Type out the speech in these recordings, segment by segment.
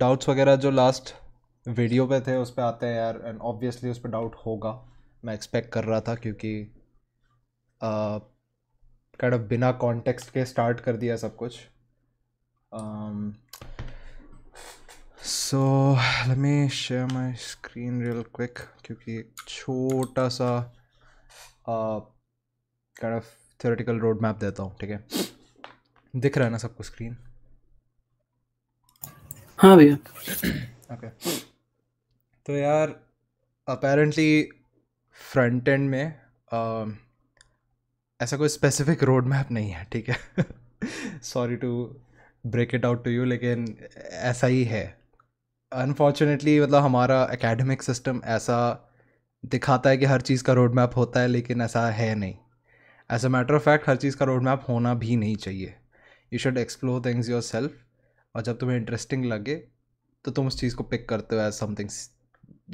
Doubts वगैरह जो last video पे थे उस पर आते हैं यार एंड ऑब्वियसली उस पर डाउट होगा मैं एक्सपेक्ट कर रहा था क्योंकि कैंड uh, ऑफ बिना कॉन्टेक्स्ट के स्टार्ट कर दिया सब कुछ so let me share my screen real quick क्योंकि छोटा सा kind of theoretical road map देता हूँ ठीक है दिख रहा है ना सबको स्क्रीन हाँ भैया ओके तो यार अपेरेंटली फ्रंट एंड में आ, um, ऐसा कोई स्पेसिफिक रोड मैप नहीं है ठीक है sorry to break it out to you लेकिन ऐसा ही है अनफॉर्चुनेटली मतलब हमारा एकेडमिक सिस्टम ऐसा दिखाता है कि हर चीज़ का रोड मैप होता है लेकिन ऐसा है नहीं as a matter of fact हर चीज़ का रोड मैप होना भी नहीं चाहिए you should explore things yourself और जब तुम्हें इंटरेस्टिंग लगे तो तुम उस चीज़ को पिक करते हो as something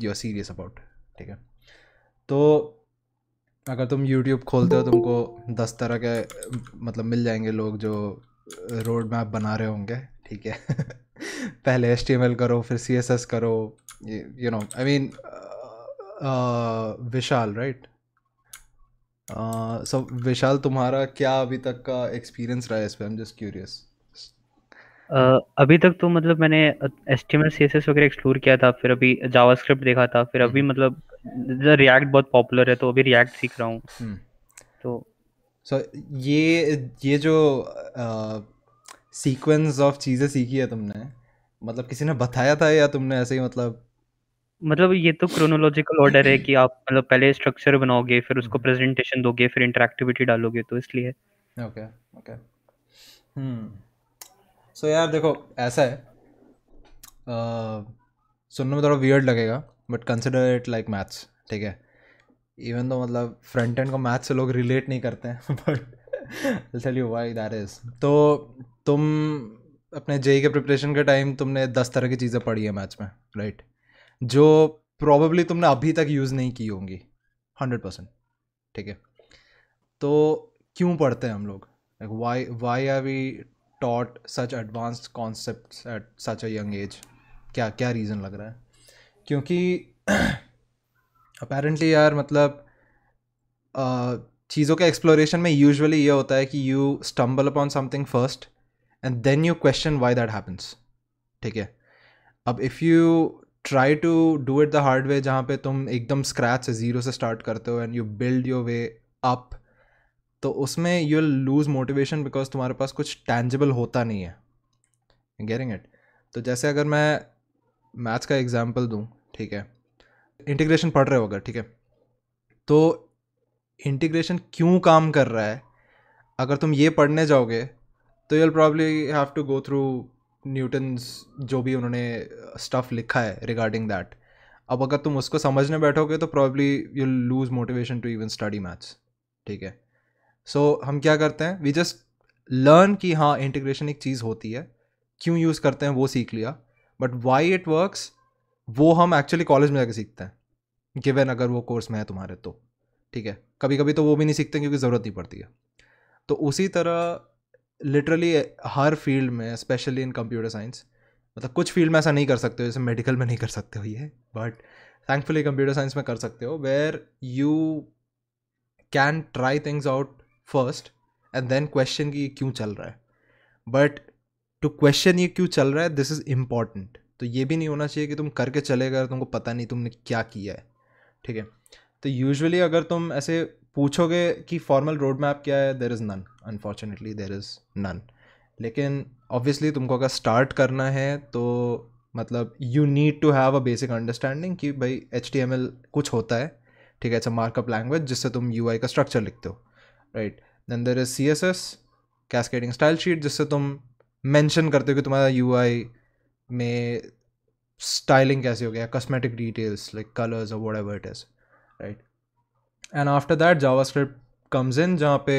you are serious about ठीक है तो अगर तुम यूट्यूब खोलते हो तुमको दस तरह के मतलब मिल जाएंगे लोग जो रोड मैप बना रहे होंगे ठीक है पहले एस करो फिर सी एस एस करो you know I mean Vishal right so Vishal तुम्हारा क्या अभी तक का एक्सपीरियंस रहा है इस पर I am just curious Uh, अभी तक तो मतलब मैंने एचटीएमएल एस वगैरह एक्सप्लोर किया था फिर अभी जावास्क्रिप्ट देखा था फिर अभी हम्म। मतलब रिएक्ट बहुत पॉपुलर है तो अभी रिएक्ट सीख रहा हूँ हम्म। तो सो so, ये ये जो सीक्वेंस ऑफ चीज़ें सीखी है तुमने मतलब किसी ने बताया था या तुमने ऐसे ही मतलब मतलब ये तो क्रोनोलॉजिकल ऑर्डर है कि आप मतलब पहले स्ट्रक्चर बनाओगे फिर उसको प्रेजेंटेशन हम्म। दोगे फिर इंटरेक्टिविटी डालोगे तो इसलिए okay okay hmm so so, यार देखो ऐसा है uh, सुनने में थोड़ा वियर्ड लगेगा but consider it like maths ठीक है इवन तो मतलब फ्रंट एंड को मैथ से लोग रिलेट नहीं करते हैं but I tell you why that is तो तुम अपने जेई e e के प्रिपरेशन के टाइम तुमने दस तरह की चीज़ें पढ़ी है मैथ्स में राइट जो प्रॉबली तुमने अभी तक यूज़ नहीं की होंगी हंड्रेड परसेंट ठीक है तो क्यों पढ़ते हैं हम लोग why why are we taught such advanced concepts at such a young age क्या क्या रीज़न लग रहा है क्योंकि अपेरेंटली यार मतलब uh, चीज़ों के एक्सप्लोरेशन में यूजुअली ये होता है कि you stumble upon something first and then you question why that happens ठीक है अब if you try to do it the hard way जहाँ पे तुम एकदम स्क्रैच से ज़ीरो से स्टार्ट करते हो and you build your way up तो उसमें you will lose motivation because तुम्हारे पास कुछ टैंजिबल होता नहीं है गेरिंग इट तो जैसे अगर मैं मैथ्स का एग्जाम्पल दूँ ठीक है इंटीग्रेशन पढ़ रहे हो अगर ठीक है तो इंटीग्रेशन क्यों काम कर रहा है अगर तुम ये पढ़ने जाओगे तो you'll probably have to go through Newton's जो भी उन्होंने स्टफ़ uh, लिखा है रिगार्डिंग दैट अब अगर तुम उसको समझने बैठोगे तो probably you lose motivation to even study maths ठीक है सो so, हम क्या करते हैं वी जस्ट लर्न कि हाँ इंटीग्रेशन एक चीज़ होती है क्यों यूज़ करते हैं वो सीख लिया बट वाई इट वर्क्स वो हम एक्चुअली कॉलेज में जाकर सीखते हैं गिवन अगर वो कोर्स में है तुम्हारे तो ठीक है कभी कभी तो वो भी नहीं सीखते क्योंकि ज़रूरत नहीं पड़ती है तो उसी तरह लिटरली हर फील्ड में स्पेशली इन कंप्यूटर साइंस मतलब कुछ फील्ड में ऐसा नहीं कर सकते हो जैसे मेडिकल में नहीं कर सकते हो ये बट थैंकफुली कंप्यूटर साइंस में कर सकते हो where you can try things out first and then question कि ये क्यों चल रहा है बट टू क्वेश्चन ये क्यों चल रहा है दिस इज़ इम्पॉर्टेंट तो ये भी नहीं होना चाहिए कि तुम करके चले गए तुमको पता नहीं तुमने क्या किया है ठीक है तो यूजअली अगर तुम ऐसे पूछोगे कि फॉर्मल रोड मैप क्या है there is none unfortunately there is none लेकिन ऑब्वियसली तुमको अगर स्टार्ट करना है तो मतलब you need to have a basic understanding कि भाई एच कुछ होता है ठीक है इट्स अ मार्कअप लैंग्वेज जिससे तुम यू का स्ट्रक्चर लिखते हो right then there is C S S cascading style sheet जिससे तुम मैंशन करते हो कि तुम्हारा यू आई में स्टाइलिंग कैसे हो गया कॉस्मेटिक डिटेल्स लाइक कलर्स और whatever it is right and after that JavaScript comes in जहाँ पे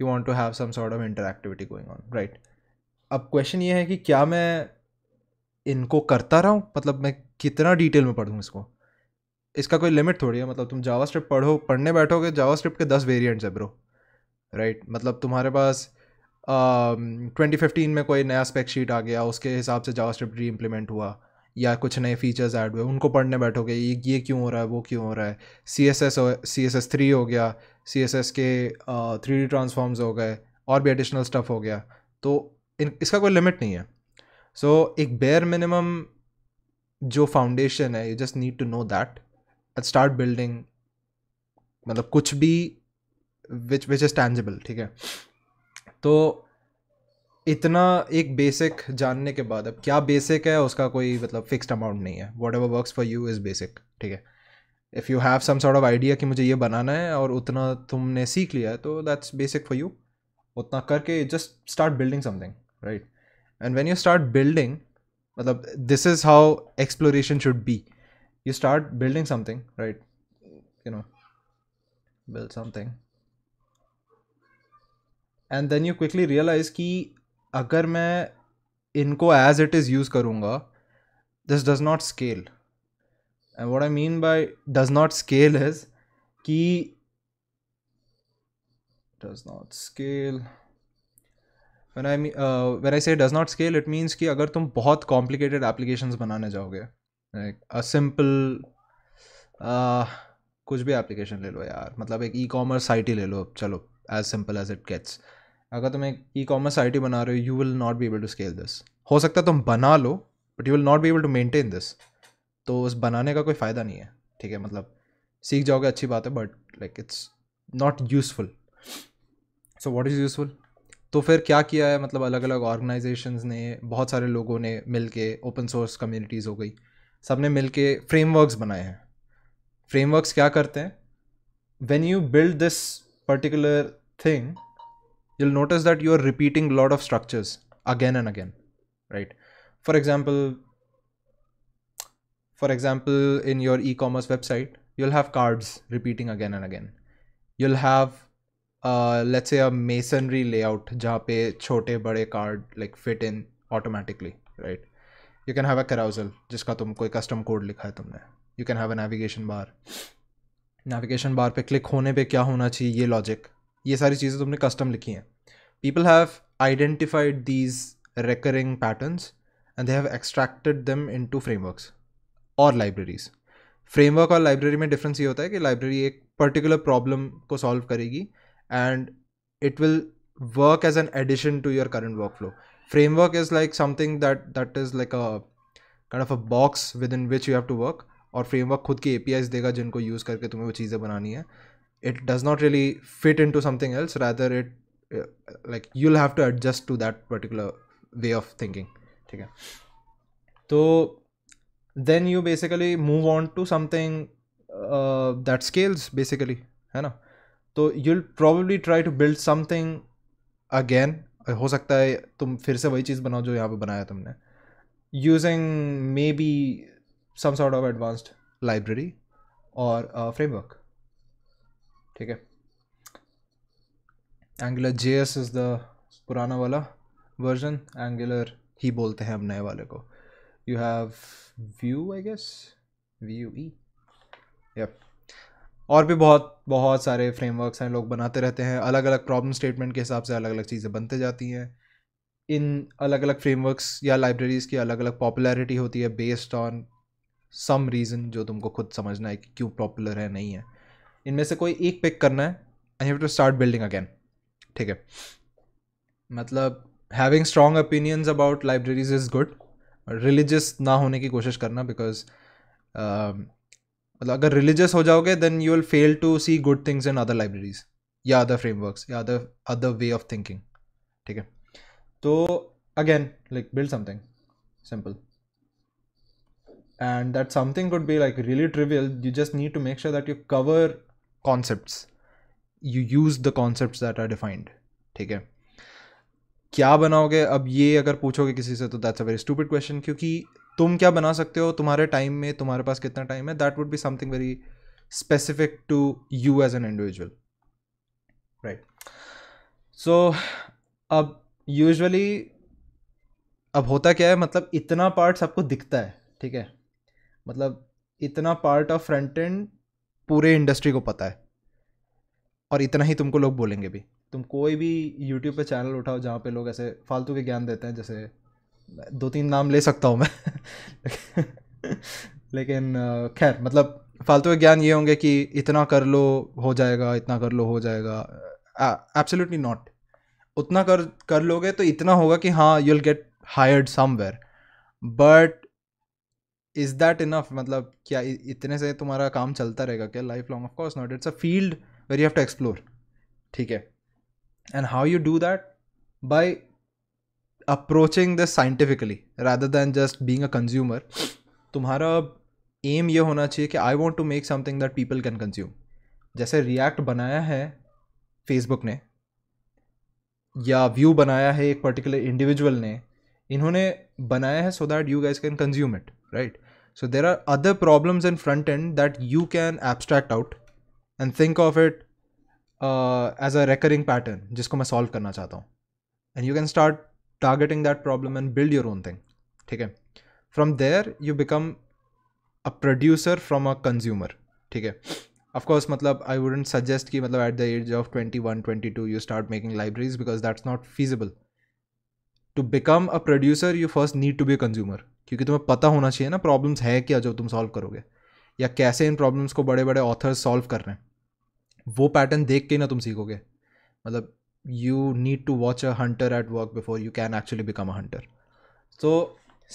you want to have some sort of interactivity going on right अब क्वेश्चन ये है कि क्या मैं इनको करता रहा हूँ मतलब मैं कितना डिटेल में पढ़ूँ इसको इसका कोई लिमिट थोड़ी है मतलब तुम जावा स्क्रिप्ट पढ़ो पढ़ने बैठोगे जावा स्क्रिप्ट के दस वेरियंट्स है ब्रो राइट right? मतलब तुम्हारे पास ट्वेंटी uh, फिफ्टीन में कोई नया स्पेक शीट आ गया उसके हिसाब से जावा स्क्रिप्ट री इम्प्लीमेंट हुआ या कुछ नए फीचर्स ऐड हुए उनको पढ़ने बैठोगे ये ये क्यों हो रहा है वो क्यों हो रहा है C S S C S S three हो गया सी एस एस के थ्री डी ट्रांसफॉर्म्स हो गए और भी एडिशनल स्टफ हो गया तो इन इसका कोई लिमिट नहीं है सो so, एक बेयर मिनिमम जो फाउंडेशन है you just need to know that at start building मतलब कुछ भी विच विच इज़ टैंजिबल ठीक है तो इतना एक बेसिक जानने के बाद अब क्या बेसिक है उसका कोई मतलब फिक्स्ड अमाउंट नहीं है whatever work for you is basic ठीक है if you have some sort of idea कि मुझे ये बनाना है और उतना तुमने सीख लिया है तो दैट्स बेसिक फॉर यू उतना करके just start building something right and when you start building मतलब this is how exploration should be you start building something right you know build something and then you quickly realise कि अगर मैं इनको as it is use करूँगा this does not scale and what I mean by does not scale is कि does not scale when I me when I say does not scale it means कि अगर तुम बहुत complicated application बनाने जाओगे simple uh, कुछ भी application ले लो यार मतलब एक ई कॉमर्स साइट ही ले लो चलो as simple as it gets अगर तुम एक ई कॉमर्स आई टी बना रहे हो you will not be able to scale this हो सकता है तुम बना लो but you will not be able to maintain this तो उस बनाने का कोई फ़ायदा नहीं है ठीक है मतलब सीख जाओगे अच्छी बात है but like it's not useful so what is useful तो फिर क्या किया है मतलब अलग अलग ऑर्गेनाइजेशन ने बहुत सारे लोगों ने मिल के ओपन सोर्स कम्यूनिटीज़ हो गई सब ने मिल के फ्रेमवर्कस बनाए हैं फ्रेमवर्कस क्या करते हैं when you build this particular thing you'll notice that you are repeating a lot of structures again and again, right? For example, for example, in your e-commerce website, you'll have cards repeating again and again. You'll have uh, let's say a masonry layout जहाँ पे छोटे बड़े card like fit in automatically, right? You can have a carousel जिसका tum koi custom code likha hai tumne. You can have a navigation bar. Navigation bar पे click होने पे क्या होना चाहिए ये लॉजिक ये सारी चीज़ें तुमने कस्टम लिखी हैं. people have identified these recurring patterns and they have extracted them into frameworks or libraries. Framework or library mein difference ye hota hai ki library a particular problem to solve karegi and it will work as an addition to your current workflow. Framework is like something that that is like a kind of a box within which you have to work or framework khud ki APIs dega jinko use karke tumhe wo cheeze banani hai. It does not really fit into something else rather it like you will have to adjust to that particular way of thinking ठीक है तो then you basically move on to something that scales basically है ना तो you will probably try to build something again हो सकता है तुम फिर से वही चीज़ बनाओ जो यहाँ पे बनाया तुमने using maybe some sort of advanced library और फ्रेमवर्क ठीक है Angular J S is the पुराना वाला वर्जन एंगुलर ही बोलते हैं अब नए वाले को you have Vue I guess V U E yup और भी बहुत बहुत सारे फ्रेमवर्क्स हैं लोग बनाते रहते हैं अलग अलग प्रॉब्लम स्टेटमेंट के हिसाब से अलग अलग चीज़ें बनते जाती हैं इन अलग अलग फ्रेमवर्क्स या लाइब्रेरीज़ की अलग अलग पॉपुलैरिटी होती है बेस्ड ऑन सम रीज़न जो तुमको खुद समझना है कि क्यों पॉपुलर है नहीं है इनमें से कोई एक पिक करना है I have to start building again ठीक है मतलब having strong opinions about libraries is good religious ना होने की कोशिश करना बिकॉज um, मतलब अगर रिलीजियस हो जाओगे then you will fail to see good things in other libraries या अदर फ्रेमवर्क्स या other other way of thinking ठीक है तो again like build something simple and that something could be like really trivial you just need to make sure that you cover concepts you use the concept that are defined ठीक है क्या बनाओगे अब ये अगर पूछोगे किसी से तो that's a very stupid question क्योंकि तुम क्या बना सकते हो तुम्हारे टाइम में तुम्हारे पास कितना टाइम है that would be something very specific to you as an individual right so अब यूजुअली अब होता क्या है मतलब इतना पार्ट सबको दिखता है ठीक है मतलब इतना पार्ट ऑफ फ्रंट एंड पूरे इंडस्ट्री को पता है और इतना ही तुमको लोग बोलेंगे भी तुम कोई भी यूट्यूब पे चैनल उठाओ जहाँ पे लोग ऐसे फालतू के ज्ञान देते हैं जैसे दो तीन नाम ले सकता हूँ मैं लेकिन खैर मतलब फालतू के ज्ञान ये होंगे कि इतना कर लो हो जाएगा इतना कर लो हो जाएगा एब्सोल्युटली नॉट उतना कर कर लोगे तो इतना होगा कि हाँ you will get hired somewhere but is that enough मतलब क्या इतने से तुम्हारा काम चलता रहेगा क्या lifelong of course not it's a field where you have to explore ठीक है and how you do that by approaching this scientifically rather than just being a consumer तुम्हारा एम ये होना चाहिए कि I want to make something that people can consume जैसे React बनाया है फेसबुक ने या व्यू बनाया है एक पर्टिकुलर इंडिविजुअल ने इन्होंने बनाया है so that you guys can consume it right so there are other problems in front end that you can abstract out and think of it as a recurring pattern जिसको मैं solve करना चाहता हूँ and you can start targeting that problem and build your own thing ठीक है from there you become a producer from a consumer ठीक है of course मतलब आई वुडेंट सजेस्ट कि मतलब at the age of twenty one twenty two you start making libraries because that's not feasible to become a producer you first need to be a consumer क्योंकि तुम्हें पता होना चाहिए ना problems है क्या जो तुम सॉल्व करोगे या कैसे इन प्रॉब्लम्स को बड़े बड़े ऑथर्स सॉल्व कर रहे हैं वो पैटर्न देख के ना तुम सीखोगे मतलब you need to watch a hunter at work before you can actually become a hunter so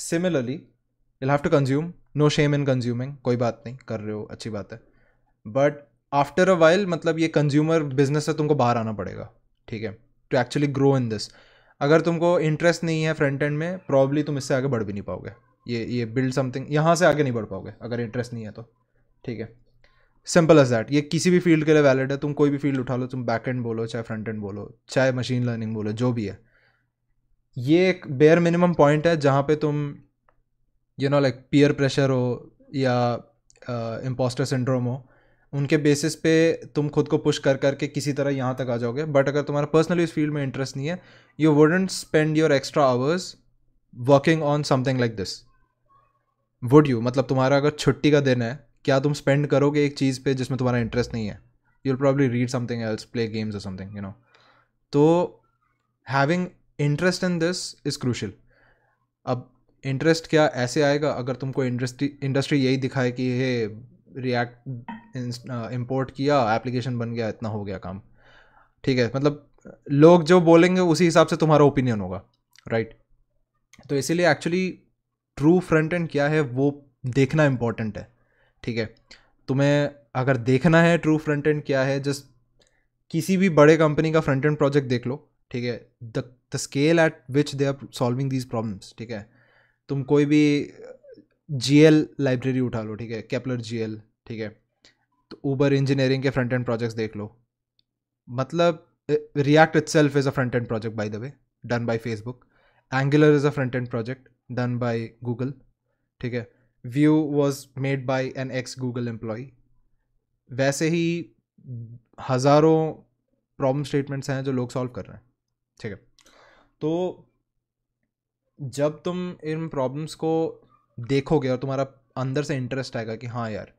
similarly you'll have to consume no shame in consuming कोई बात नहीं कर रहे हो अच्छी बात है बट आफ्टर अ वाइल मतलब ये कंज्यूमर बिजनेस से तुमको बाहर आना पड़ेगा ठीक है to actually grow in this अगर तुमको इंटरेस्ट नहीं है फ्रंट एंड में प्रॉब्ली तुम इससे आगे बढ़ भी नहीं पाओगे ये ये बिल्ड समथिंग यहाँ से आगे नहीं बढ़ पाओगे अगर इंटरेस्ट नहीं है तो ठीक है सिंपल एज दैट ये किसी भी फील्ड के लिए वैलिड है तुम कोई भी फील्ड उठा लो तुम बैक एंड बोलो चाहे फ्रंट एंड बोलो चाहे मशीन लर्निंग बोलो जो भी है ये एक बेयर मिनिमम पॉइंट है जहाँ पे तुम you know like peer pressure हो या इम्पोस्टर uh, सिंड्रोम हो उनके बेसिस पे तुम खुद को पुश कर करके किसी तरह यहाँ तक आ जाओगे बट अगर तुम्हारा पर्सनली इस फील्ड में इंटरेस्ट नहीं है you wouldn't spend your extra hours working on something like this would you मतलब तुम्हारा अगर छुट्टी का दिन है क्या तुम स्पेंड करोगे एक चीज़ पे जिसमें तुम्हारा इंटरेस्ट नहीं है you will probably read something else play games और समथिंग यू नो तो having interest in this is crucial अब इंटरेस्ट क्या ऐसे आएगा अगर तुमको इंडस्ट्री इंडस्ट्री यही दिखाए कि हे रिएक्ट इम्पोर्ट uh, किया एप्लीकेशन बन गया इतना हो गया काम ठीक है मतलब लोग जो बोलेंगे उसी हिसाब से तुम्हारा ओपिनियन होगा राइट right? तो इसीलिए एक्चुअली ट्रू फ्रंट एंड क्या है वो देखना इम्पोर्टेंट है ठीक है तुम्हें अगर देखना है ट्रू फ्रंट एंड क्या है जस्ट किसी भी बड़े कंपनी का फ्रंट एंड प्रोजेक्ट देख लो ठीक है the the scale at which they are solving these problems ठीक है तुम कोई भी जी एल लाइब्रेरी उठा लो ठीक है कैपलर जी एल ठीक है तो ऊबर इंजीनियरिंग के फ्रंट एंड प्रोजेक्ट्स देख लो मतलब React itself is a front end project by the way done by Facebook Angular is a front end project done by Google ठीक है Vue was made by an ex Google employee वैसे ही हज़ारों problem statements हैं जो लोग solve कर रहे हैं ठीक है तो जब तुम इन प्रॉब्लम्स को देखोगे और तुम्हारा अंदर से इंटरेस्ट आएगा कि हाँ यार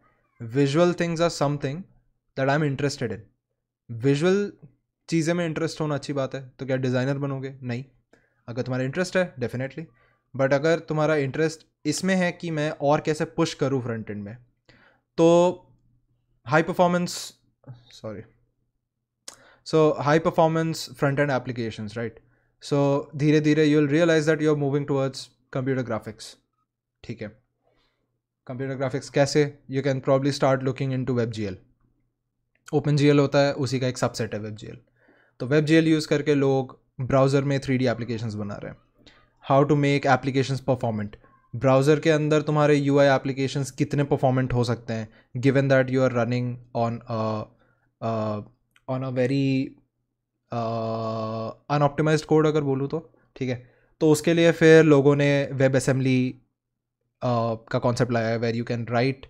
visual things are something that I am interested in visual चीज़ें में इंटरेस्ट होना अच्छी बात है तो क्या डिज़ाइनर बनोगे नहीं अगर तुम्हारा इंटरेस्ट है डेफिनेटली बट अगर तुम्हारा इंटरेस्ट इसमें है कि मैं और कैसे पुश करूँ फ्रंट एंड में तो high performance sorry so high performance front end application right so धीरे धीरे you will realise that you are moving towards computer graphics ठीक है कंप्यूटर ग्राफिक्स कैसे you can probably start looking into web G L open G L होता है उसी का एक सबसेट है वेब जी एल तो वेब जी एल यूज़ करके लोग ब्राउज़र में थ्री डी एप्लीकेशन बना रहे हैं how to make application performant browser के अंदर तुम्हारे यू आई एप्लीकेशन कितने परफॉर्मेंट हो सकते हैं given that you are running on on a very unoptimised code अगर बोलूँ तो ठीक है तो उसके लिए फिर लोगों ने वेब असेंबली का कॉन्सेप्ट लाया है where you can write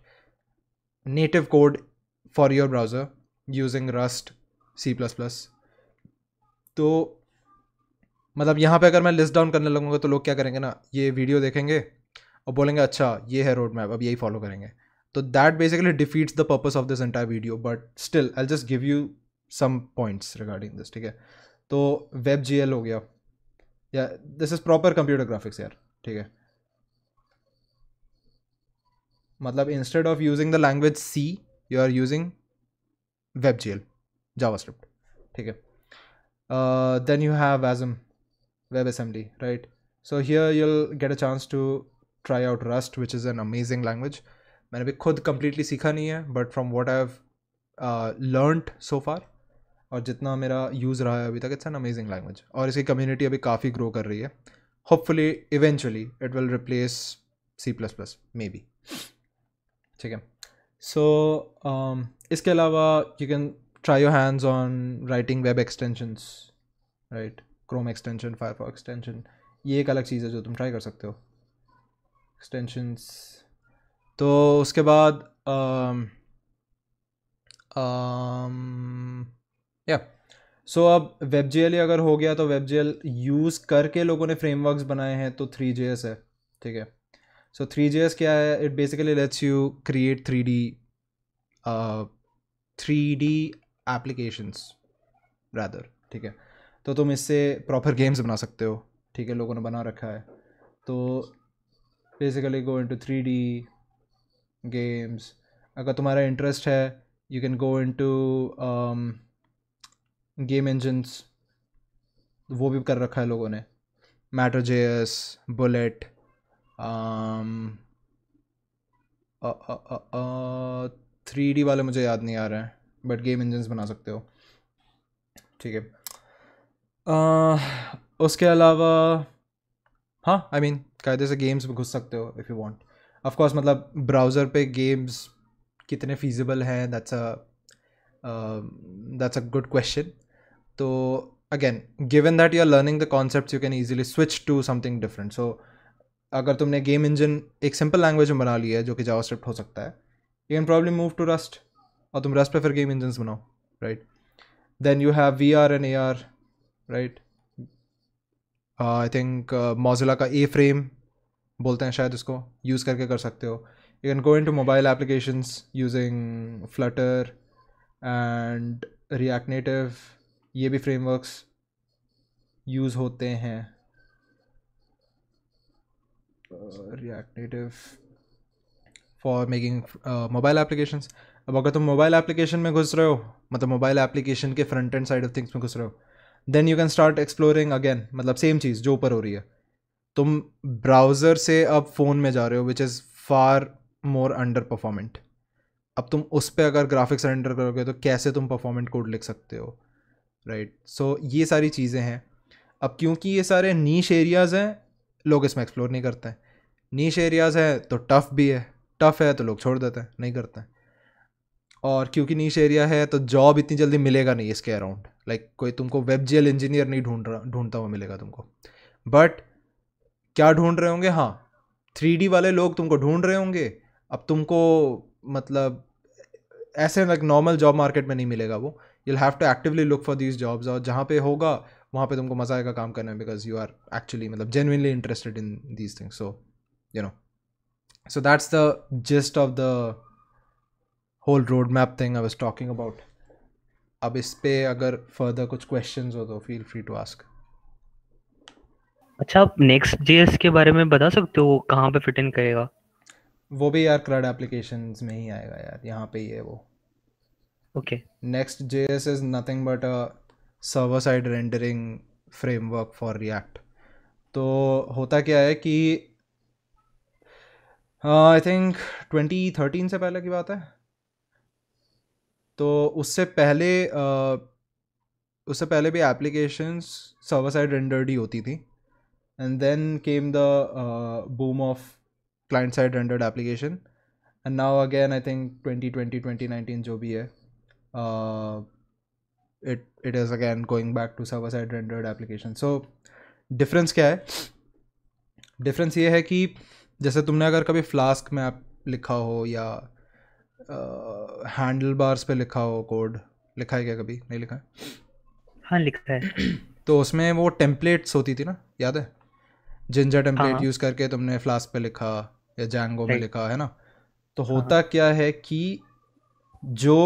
native code for your browser using Rust C plus plus तो मतलब यहाँ पे अगर मैं लिस्ट डाउन करने लगूंगा तो लोग क्या करेंगे ना ये वीडियो देखेंगे और बोलेंगे अच्छा ये है रोड मैप अब यही फॉलो करेंगे तो that basically defeats the purpose of this entire video but still I just give you some points regarding this ठीक है तो वेब जी हो गया या this is proper computer graphics यार ठीक है मतलब instead of using the language C you are using web G L Java ठीक है देन यू हैव एजम WebAssembly, right? So here you'll get a chance to try out Rust, which is an amazing language. मैंने भी खुद completely सीखा नहीं है but from what I learned so far और जितना मेरा यूज़ रहा है अभी तक इट्स एन अमेजिंग लैंग्वेज और इसकी कम्युनिटी अभी काफ़ी ग्रो कर रही है hopefully eventually it will replace C plus plus maybe ठीक है सो um, इसके अलावा you can try your hands on writing web extensions right Chrome extension Firefox extension ये एक अलग चीज़ है जो तुम ट्राई कर सकते हो एक्सटेंशंस तो उसके बाद या um, सो um, अब वेब जी अगर हो गया तो वेब जी यूज़ करके लोगों ने फ्रेमवर्क्स बनाए हैं तो थ्री जे है ठीक है सो थ्री जे क्या है it basically let's you create three D three D applications rather ठीक है तो तुम इससे प्रॉपर गेम्स बना सकते हो ठीक है लोगों ने बना रखा है तो basically go into three D games अगर तुम्हारा इंटरेस्ट है you can go into game engines वो भी कर रखा है लोगों ने Matter J S bullet three D वाले मुझे याद नहीं आ रहे हैं बट गेम इंजन्स बना सकते हो ठीक है Uh, उसके अलावा हाँ आई मीन कायदे से गेम्स में घुस सकते हो इफ़ यू वॉन्ट ऑफकोर्स मतलब ब्राउज़र पे गेम्स कितने फीजिबल हैं that's a that's a good question तो again given that you are learning the concept you can easily switch to something different so अगर तुमने गेम इंजन एक simple language में बना लिया है जो कि जावास्क्रिप्ट हो सकता है you can problem move to Rust और तुम रस्ट पर फिर गेम इंजन बनाओ right then you have V R and A R right I think Mozilla का ए फ्रेम बोलते हैं शायद उसको यूज़ करके कर सकते हो you can go into mobile applications using Flutter and React ये भी फ्रेमवर्क्स यूज़ होते हैं React for making mobile application अब अगर तुम मोबाइल एप्लीकेशन में घुस रहे हो मतलब मोबाइल एप्लीकेशन के front end side of things में घुस रहे हो then you can start exploring again मतलब सेम चीज़ जो ऊपर हो रही है तुम ब्राउज़र से अब फ़ोन में जा रहे हो which is far more under performant अब तुम उस पर अगर ग्राफिक्स एंटर करोगे तो कैसे तुम परफॉर्मेंट कोड लिख सकते हो राइट right. सो so, ये सारी चीज़ें हैं अब क्योंकि ये सारे नीश एरियाज़ हैं लोग इसमें एक्सप्लोर नहीं करते हैं नीश एरियाज़ हैं तो टफ़ भी है टफ़ है तो लोग छोड़ देते हैं नहीं करते हैं और क्योंकि नीश एरिया है तो जॉब इतनी जल्दी मिलेगा नहीं इसके अराउंड लाइक like, कोई तुमको वेब जेल इंजीनियर नहीं ढूंढ रहा ढूंढता हुआ मिलेगा तुमको बट क्या ढूंढ रहे होंगे हाँ थ्री वाले लोग तुमको ढूंढ रहे होंगे अब तुमको मतलब ऐसे लाइक नॉर्मल जॉब मार्केट में नहीं मिलेगा वो you have to actively look for these jobs और जहाँ पे होगा वहाँ पे तुमको मज़ा आएगा काम करने में बिकॉज यू आर एक्चुअली मतलब genuinely interested in these things so you know so that's the gist of the whole road map thing I was talking about अब इस पे अगर फर्दर कुछ क्वेश्चंस हो तो फील फ्री टू आस्क अच्छा आप नेक्स्ट जेएस के बारे में बता सकते हो कहाँ पे फिट इन करेगा वो भी यार क्रड एप्लीकेशंस में ही आएगा यार यहाँ पे ही है वो okay next JS is nothing but a server side rendering framework for React तो होता क्या है कि आई थिंक ट्वेंटी थर्टीन से पहले की बात है तो उससे पहले उससे पहले भी एप्लीकेशंस सर्वर साइड रेंडर्ड ही होती थी and then came the boom of client side rendered application and now again I think twenty twenty twenty nineteen जो भी है it it is again going back to server side rendered application so difference क्या है difference ये है कि जैसे तुमने अगर कभी फ्लास्क में आप लिखा हो या हैंडल बार्स पे लिखा हो कोड लिखा है क्या कभी नहीं लिखा है हाँ लिखा है तो उसमें वो टेम्पलेट्स होती थी ना याद है जिंजर टेम्पलेट हाँ। यूज़ हाँ। करके तुमने फ्लास्क पे लिखा या जैंगो में लिखा है ना तो हाँ, होता हाँ। क्या है कि जो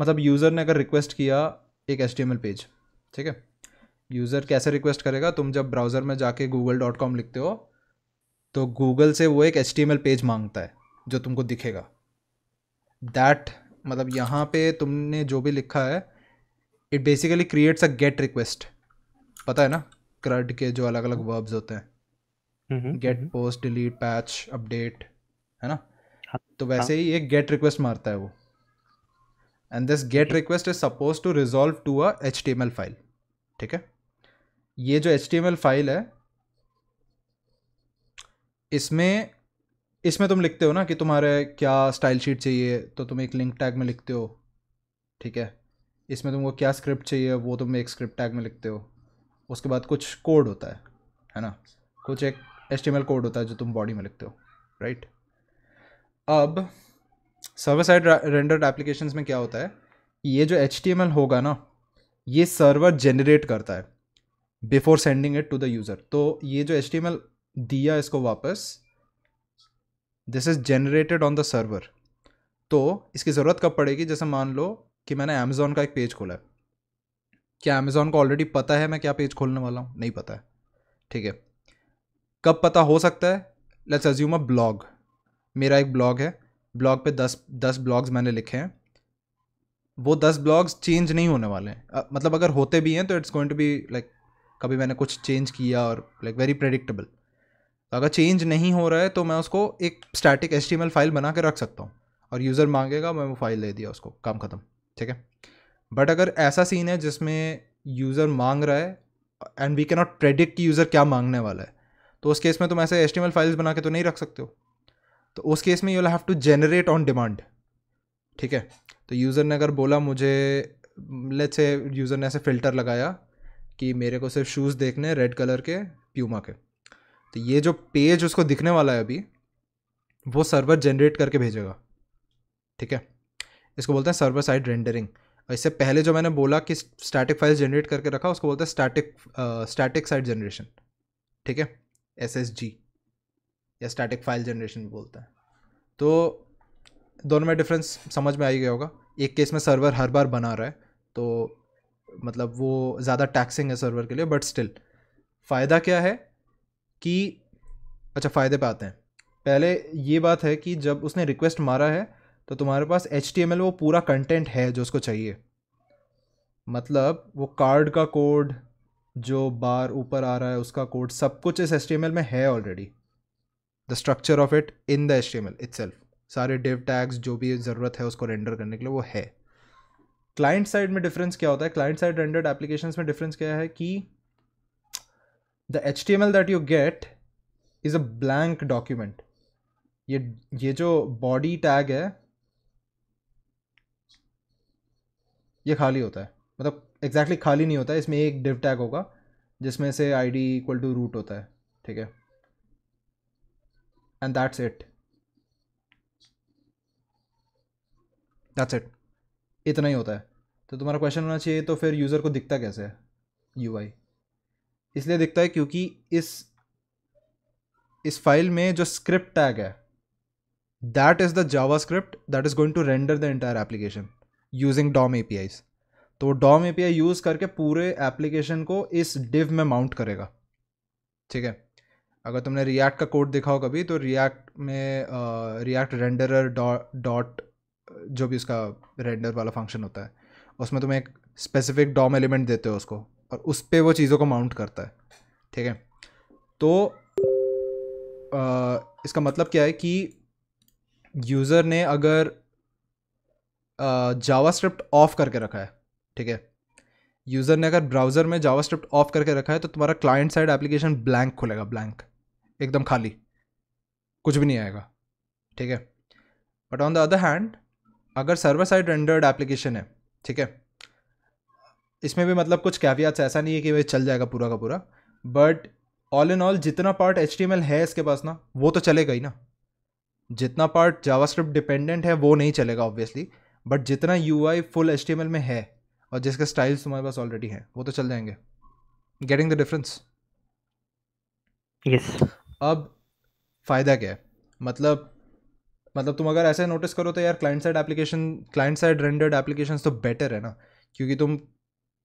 मतलब यूज़र ने अगर रिक्वेस्ट किया एक एस पेज ठीक है यूज़र कैसे रिक्वेस्ट करेगा तुम जब ब्राउज़र में जाके गूगल डॉट कॉम लिखते हो तो गूगल से वो एक एच पेज मांगता है जो तुमको दिखेगा दैट मतलब यहाँ पे तुमने जो भी लिखा है it basically creates a get request पता है ना क्रड के जो अलग अलग वर्ब्स होते हैं get post delete patch update है ना हाँ, तो वैसे हाँ। ही एक गेट रिक्वेस्ट मारता है वो and this get request is suppose to resolve to a H file ठीक है ये जो एच फाइल है इसमें इसमें तुम लिखते हो ना कि तुम्हारे क्या स्टाइल शीट चाहिए तो तुम एक लिंक टैग में लिखते हो ठीक है इसमें तुमको क्या स्क्रिप्ट चाहिए वो तुम एक स्क्रिप्ट टैग में लिखते हो उसके बाद कुछ कोड होता है है ना कुछ एक एच कोड होता है जो तुम बॉडी में लिखते हो राइट अब सर्वर साइड रेंडर्ड एप्लीकेशन में क्या होता है ये जो एच होगा ना ये सर्वर जनरेट करता है before sending it to the user तो ये जो एच दिया इसको वापस this is generated on the server तो इसकी ज़रूरत कब पड़ेगी जैसे मान लो कि मैंने अमेज़ोन का एक पेज खोला है क्या अमेज़ोन को ऑलरेडी पता है मैं क्या पेज खोलने वाला हूँ नहीं पता है ठीक है कब पता हो सकता है लेट्स अज्यूम अ ब्लॉग मेरा एक ब्लॉग है ब्लॉग पे दस दस ब्लॉग्स मैंने लिखे हैं वो दस ब्लॉग्स चेंज नहीं होने वाले हैं मतलब अगर होते भी हैं तो it's going to be like कभी मैंने कुछ चेंज किया और लाइक वेरी प्रेडिक्टेबल अगर चेंज नहीं हो रहा है तो मैं उसको एक स्टैटिक एस फाइल बना के रख सकता हूँ और यूज़र मांगेगा मैं वो फाइल दे दिया उसको काम ख़त्म ठीक है बट अगर ऐसा सीन है जिसमें यूज़र मांग रहा है एंड वी कैनॉट प्रेडिक्ट कि यूज़र क्या मांगने वाला है तो उस केस में तुम ऐसे एस फाइल्स बना के तो नहीं रख सकते हो तो उस केस में you have to generate on demand ठीक है तो यूज़र ने अगर बोला मुझे लेट्स से यूज़र ने ऐसे फ़िल्टर लगाया कि मेरे को सिर्फ शूज़ देखने रेड कलर के प्यूमा के तो ये जो पेज उसको दिखने वाला है अभी वो सर्वर जनरेट करके भेजेगा ठीक है इसको बोलते हैं सर्वर साइड रेंडरिंग इससे पहले जो मैंने बोला कि स्टैटिक फाइल्स जनरेट करके रखा उसको बोलते हैं स्टैटिक स्टैटिक साइड जनरेशन ठीक है एस एस जी या स्टैटिक फाइल जनरेशन बोलते हैं तो दोनों में डिफरेंस समझ में आ ही गया होगा एक केस में सर्वर हर बार बना रहा है तो मतलब वो ज़्यादा टैक्सिंग है सर्वर के लिए बट स्टिल फ़ायदा क्या है कि अच्छा फ़ायदे पे आते हैं पहले ये बात है कि जब उसने रिक्वेस्ट मारा है तो तुम्हारे पास एच टी वो पूरा कंटेंट है जो उसको चाहिए मतलब वो कार्ड का कोड जो बार ऊपर आ रहा है उसका कोड सब कुछ इस एच में है already the structure of it in the H T M L इट सेल्फ सारे डिव टैग्स जो भी ज़रूरत है उसको रेंडर करने के लिए वो है क्लाइंट साइड में डिफरेंस क्या होता है क्लाइंट साइड रेंडर्ड एप्लीकेशन में डिफरेंस क्या है कि the html that you get is a blank document ये ये जो बॉडी टैग है ये खाली होता है मतलब एग्जैक्टली exactly खाली नहीं होता है इसमें एक डिव टैग होगा जिसमें से I D equal to root होता है ठीक है and that's it that's it इतना ही होता है तो तुम्हारा क्वेश्चन होना चाहिए तो फिर यूज़र को दिखता कैसे है यू आई इसलिए दिखता है क्योंकि इस इस फाइल में जो स्क्रिप्ट टैग है that is the JavaScript that is going to render the entire application using DOM A तो डॉम ए यूज़ करके पूरे एप्लीकेशन को इस डिव में माउंट करेगा ठीक है अगर तुमने रिएक्ट का कोड देखा हो कभी तो रिएक्ट में रिएक्ट रेंडर डॉट जो भी उसका रेंडर वाला फंक्शन होता है उसमें तुम एक स्पेसिफिक डॉम एलिमेंट देते हो उसको और उस पर वो चीज़ों को माउंट करता है ठीक है तो आ, इसका मतलब क्या है कि यूज़र ने अगर जावा स्क्रिप्ट ऑफ करके रखा है ठीक है यूज़र ने अगर ब्राउज़र में जावा स्क्रिप्ट ऑफ करके रखा है तो तुम्हारा क्लाइंट साइड एप्लीकेशन ब्लैंक खुलेगा ब्लैंक एकदम खाली कुछ भी नहीं आएगा ठीक है but on the other hand अगर सर्वर साइड रेंडर्ड एप्लीकेशन है ठीक है इसमें भी मतलब कुछ कैवियाट्स ऐसा नहीं है कि भाई चल जाएगा पूरा का पूरा बट ऑल इन ऑल जितना पार्ट एच है इसके पास ना वो तो चलेगा ही ना जितना पार्ट जावास्क्रिप्ट डिपेंडेंट है वो नहीं चलेगा ऑब्वियसली बट जितना यू फुल एच में है और जिसके स्टाइल्स तुम्हारे पास ऑलरेडी हैं वो तो चल जाएंगे गेटिंग द डिफरेंस यस अब फ़ायदा क्या है मतलब मतलब तुम अगर ऐसे नोटिस करो तो यार client side application client side rendered application तो बेटर है ना क्योंकि तुम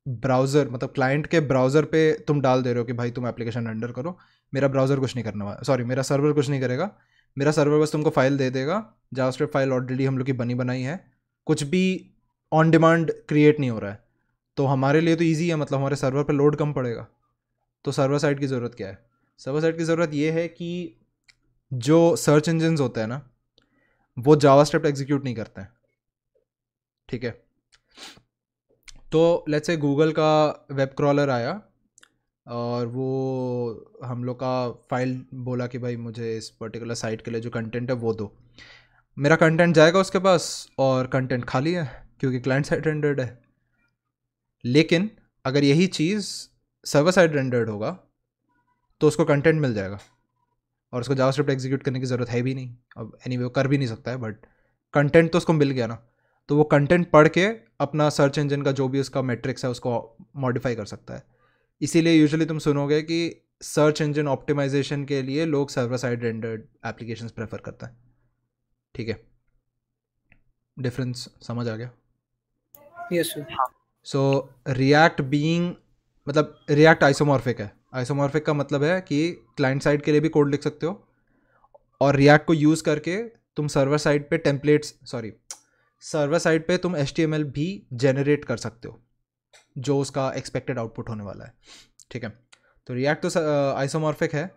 ब्राउज़र मतलब क्लाइंट के ब्राउज़र पे तुम डाल दे रहे हो कि भाई तुम एप्लीकेशन रेंडर करो मेरा ब्राउज़र कुछ नहीं करने वाला सॉरी मेरा सर्वर कुछ नहीं करेगा मेरा सर्वर बस तुमको फाइल दे देगा जावास्क्रिप्ट फाइल ऑलरेडी हम लोग की बनी बनाई है कुछ भी ऑन डिमांड क्रिएट नहीं हो रहा है तो हमारे लिए तो ईजी है मतलब हमारे सर्वर पर लोड कम पड़ेगा तो सर्वर साइड की ज़रूरत क्या है सर्वर साइड की ज़रूरत ये है कि जो सर्च इंजन्स होते हैं ना वो जावा स्टेप एग्जीक्यूट नहीं करते हैं ठीक है तो लेट्स से गूगल का वेब क्रॉलर आया और वो हम लोग का फाइल बोला कि भाई मुझे इस पर्टिकुलर साइट के लिए जो कंटेंट है वो दो मेरा कंटेंट जाएगा उसके पास और कंटेंट खाली है क्योंकि क्लाइंट साइड रेंडर्ड है लेकिन अगर यही चीज़ सर्वर साइड रेंडर्ड होगा तो उसको कंटेंट मिल जाएगा और उसको जावास्क्रिप्ट एग्जीक्यूट करने की ज़रूरत है भी नहीं अब एनी anyway, वो कर भी नहीं सकता है बट कंटेंट तो उसको मिल गया ना तो वो कंटेंट पढ़ के अपना सर्च इंजन का जो भी उसका मेट्रिक्स है उसको मॉडिफाई कर सकता है इसीलिए यूजुअली तुम सुनोगे कि सर्च इंजन ऑप्टिमाइजेशन के लिए लोग server side rendered application prefer करते हैं ठीक है डिफरेंस समझ आ गया यस सो रिएक्ट बीइंग मतलब रिएक्ट आइसोमॉर्फिक है आइसोमॉर्फिक का मतलब है कि क्लाइंट साइड के लिए भी कोड लिख सकते हो और रिएक्ट को यूज़ करके तुम सर्वर साइड पे टेम्पलेट्स सॉरी सर्वर साइड पे तुम एस भी जनरेट कर सकते हो जो उसका एक्सपेक्टेड आउटपुट होने वाला है ठीक है तो रिएक्ट तो आइसोमॉर्फिक है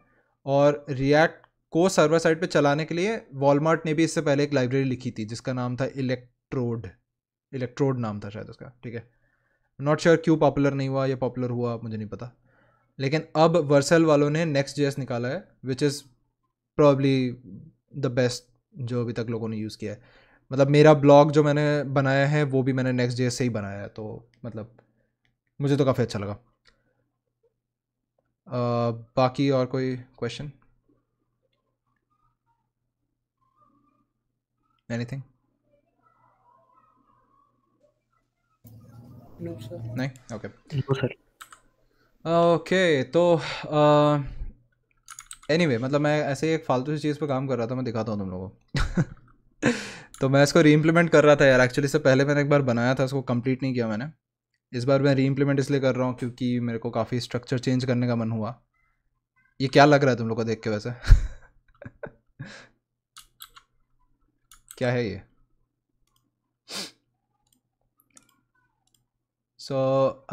और रिएक्ट को सर्वर साइड पे चलाने के लिए वॉलमार्ट ने भी इससे पहले एक लाइब्रेरी लिखी थी जिसका नाम था इलेक्ट्रोड इलेक्ट्रोड नाम था शायद उसका ठीक है नॉट श्योर क्यों पॉपुलर नहीं हुआ या पॉपुलर हुआ मुझे नहीं पता लेकिन अब वर्सल वालों ने नेक्स्ट जेस निकाला है which is probably the best जो अभी तक लोगों ने यूज़ किया है मतलब मेरा ब्लॉग जो मैंने बनाया है वो भी मैंने नेक्स्ट डे से ही बनाया है तो मतलब मुझे तो काफ़ी अच्छा लगा आ, बाकी और कोई क्वेश्चन एनीथिंग नहीं ओके ओके तो एनीवे uh, anyway, मतलब मैं ऐसे ही एक फालतू सी चीज़ पे काम कर रहा था मैं दिखाता हूँ तुम लोगों को तो मैं इसको री कर रहा था यार एक्चुअली इससे पहले मैंने एक बार बनाया था उसको कंप्लीट नहीं किया मैंने इस बार मैं री इसलिए कर रहा हूँ क्योंकि मेरे को काफ़ी स्ट्रक्चर चेंज करने का मन हुआ ये क्या लग रहा है तुम लोग को देख के वैसे क्या है ये so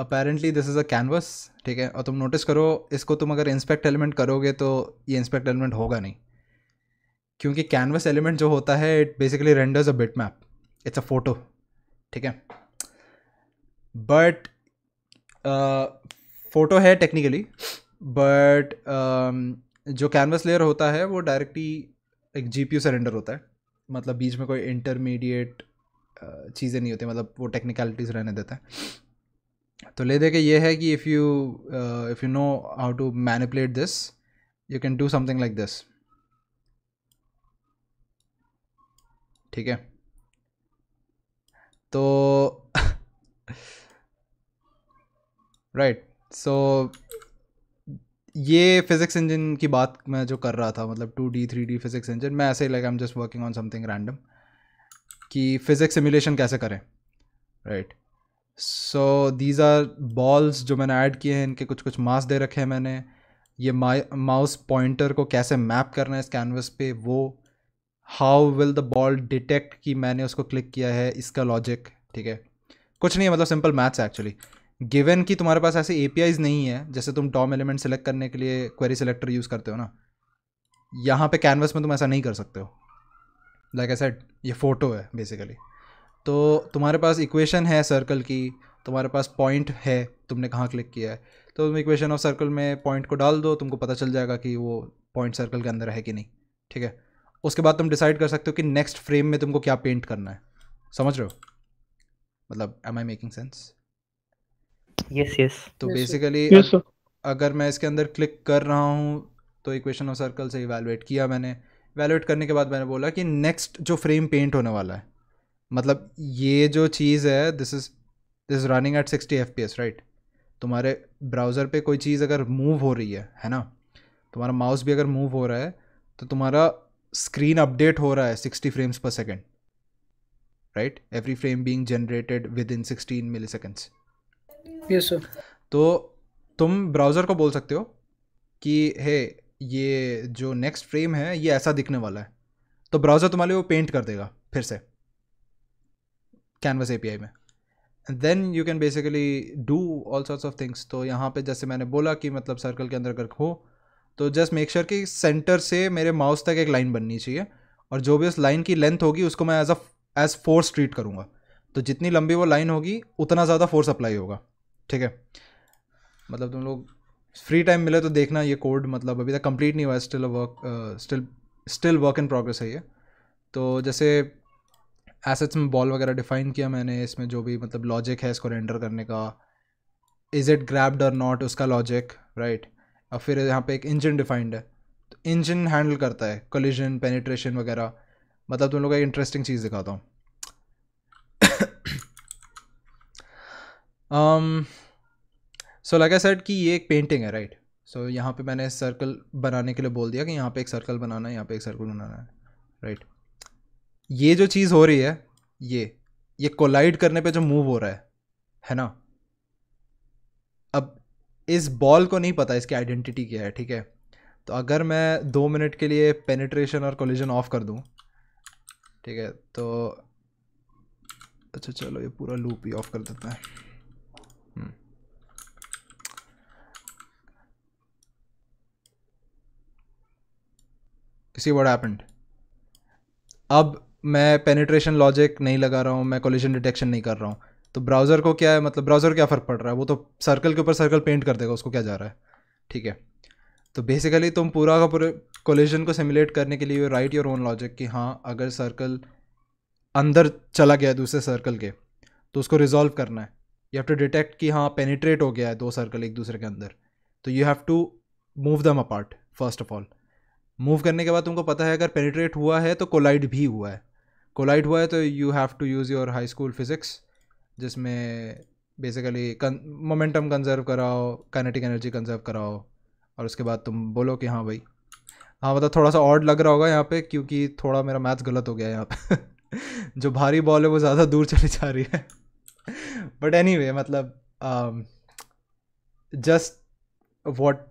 apparently this is a canvas ठीक है और तुम नोटिस करो इसको तुम अगर इंस्पेक्ट एलिमेंट करोगे तो ये इंस्पेक्ट एलिमेंट होगा नहीं क्योंकि कैनवस एलिमेंट जो होता है it basically renders a bitmap it's a photo ठीक है बट फोटो uh, है टेक्निकली बट um, जो कैनवस लेयर होता है वो डायरेक्टली एक जी पी से रेंडर होता है मतलब बीच में कोई इंटरमीडिएट uh, चीज़ें नहीं होती मतलब वो टेक्निकलिटीज़ रहने देता है तो ले दे के ये है कि if you if you know how to manipulate this you can do something like this ठीक है तो राइट सो ये फिज़िक्स इंजन की बात मैं जो कर रहा था मतलब two D three D physics engine मैं ऐसे like I am just working on something random कि फ़िज़िक्स सिमुलेशन कैसे करें right so these are balls जो मैंने ऐड किए हैं इनके कुछ कुछ मास दे रखे हैं मैंने ये माउस पॉइंटर को कैसे मैप करना है इस कैनवस पे वो how will the ball detect कि मैंने उसको क्लिक किया है इसका लॉजिक ठीक है कुछ नहीं है मतलब सिंपल मैथ्स एक्चुअली गिवन कि तुम्हारे पास ऐसे ए नहीं है जैसे तुम डॉम एलिमेंट सेलेक्ट करने के लिए क्वेरी सेलेक्टर यूज़ करते हो ना यहाँ पे कैनवस में तुम ऐसा नहीं कर सकते हो लाइक ऐसा सेड ये फ़ोटो है बेसिकली तो तुम्हारे पास इक्वेशन है सर्कल की तुम्हारे पास पॉइंट है तुमने कहाँ क्लिक किया है तो तुम इक्वेशन ऑफ सर्कल में पॉइंट को डाल दो तुमको पता चल जाएगा कि वो पॉइंट सर्कल के अंदर है कि नहीं ठीक है उसके बाद तुम डिसाइड कर सकते हो कि नेक्स्ट फ्रेम में तुमको क्या पेंट करना है समझ रहे हो मतलब am I making sense yes yes तो बेसिकली yes, अगर मैं इसके अंदर क्लिक कर रहा हूँ तो इक्वेशन ऑफ सर्कल से इवेलुएट किया मैंने इवेलुएट करने के बाद मैंने बोला कि नेक्स्ट जो फ्रेम पेंट होने वाला है मतलब ये जो चीज़ है this is this is running at sixty F P S right तुम्हारे ब्राउज़र पे कोई चीज़ अगर मूव हो रही है है ना तुम्हारा माउस भी अगर मूव हो रहा है तो तुम्हारा स्क्रीन अपडेट हो रहा है sixty frames per second right every frame being generated within sixteen milliseconds yes sir तो तुम ब्राउज़र को बोल सकते हो कि हे ये जो नेक्स्ट फ्रेम है ये ऐसा दिखने वाला है तो ब्राउज़र तुम्हारे वो पेंट कर देगा फिर से कैनवस ए में then you can basically do all sorts of things तो यहाँ पे जैसे मैंने बोला कि मतलब सर्कल के अंदर अगर हो तो जस्ट मेक श्योर कि सेंटर से मेरे माउस तक एक लाइन बननी चाहिए और जो भी उस लाइन की लेंथ होगी उसको मैं as a as force treat करूँगा तो जितनी लंबी वो लाइन होगी उतना ज़्यादा फोर्स अप्लाई होगा ठीक है मतलब तुम लोग फ्री टाइम मिले तो देखना ये कोड मतलब अभी तक कंप्लीट नहीं हुआ है still work still still work in progress है ये तो जैसे एसेट्स में बॉल वगैरह डिफाइन किया मैंने इसमें जो भी मतलब लॉजिक है इसको रेंडर करने का इज़ इट ग्रैप्ड और नॉट उसका लॉजिक राइट और फिर यहाँ पे एक इंजन डिफाइंड है तो इंजन हैंडल करता है कलिजन पेनिट्रेशन वगैरह मतलब तुम लोग का एक इंटरेस्टिंग चीज़ दिखाता हूँ सो लगा सर कि ये एक पेंटिंग है राइट सो so, यहाँ पे मैंने सर्कल बनाने के लिए बोल दिया कि यहाँ पे एक सर्कल बनाना है यहाँ पे एक सर्कल बनाना है राइट right. ये जो चीज़ हो रही है ये ये कोलाइड करने पे जो मूव हो रहा है है ना अब इस बॉल को नहीं पता इसकी आइडेंटिटी क्या है ठीक है तो अगर मैं दो मिनट के लिए पेनिट्रेशन और कोलिजन ऑफ कर दूं ठीक है तो अच्छा चलो ये पूरा लूप ही ऑफ कर देता है इसी वर्ड एपेंड अब मैं पेनिट्रेशन लॉजिक नहीं लगा रहा हूँ मैं कोलिजन डिटेक्शन नहीं कर रहा हूँ तो ब्राउज़र को क्या है मतलब ब्राउज़र क्या फ़र्क पड़ रहा है वो तो सर्कल के ऊपर सर्कल पेंट कर देगा उसको क्या जा रहा है ठीक है तो बेसिकली तुम पूरा का पूरे कोलिजन को सिमुलेट करने के लिए you write your own logic कि हाँ अगर सर्कल अंदर चला गया है दूसरे सर्कल के तो उसको रिजॉल्व करना है यू हैव टू डिटेक्ट कि हाँ पेनिट्रेट हो गया है दो सर्कल एक दूसरे के अंदर तो you have to move them apart first of all move करने के बाद तुमको पता है अगर पेनिट्रेट हुआ है तो कोलाइड भी हुआ है कोलाइड हुआ है तो you have to use your high school physics जिसमें बेसिकली मोमेंटम कंजर्व कराओ काइनेटिक एनर्जी कंजर्व कराओ और उसके बाद तुम बोलो कि हाँ भाई हाँ मतलब थोड़ा सा ऑड लग रहा होगा यहाँ पे क्योंकि थोड़ा मेरा मैथ्स गलत हो गया है यहाँ पे जो भारी बॉल है वो ज़्यादा दूर चली जा रही है बट एनी anyway, मतलब just what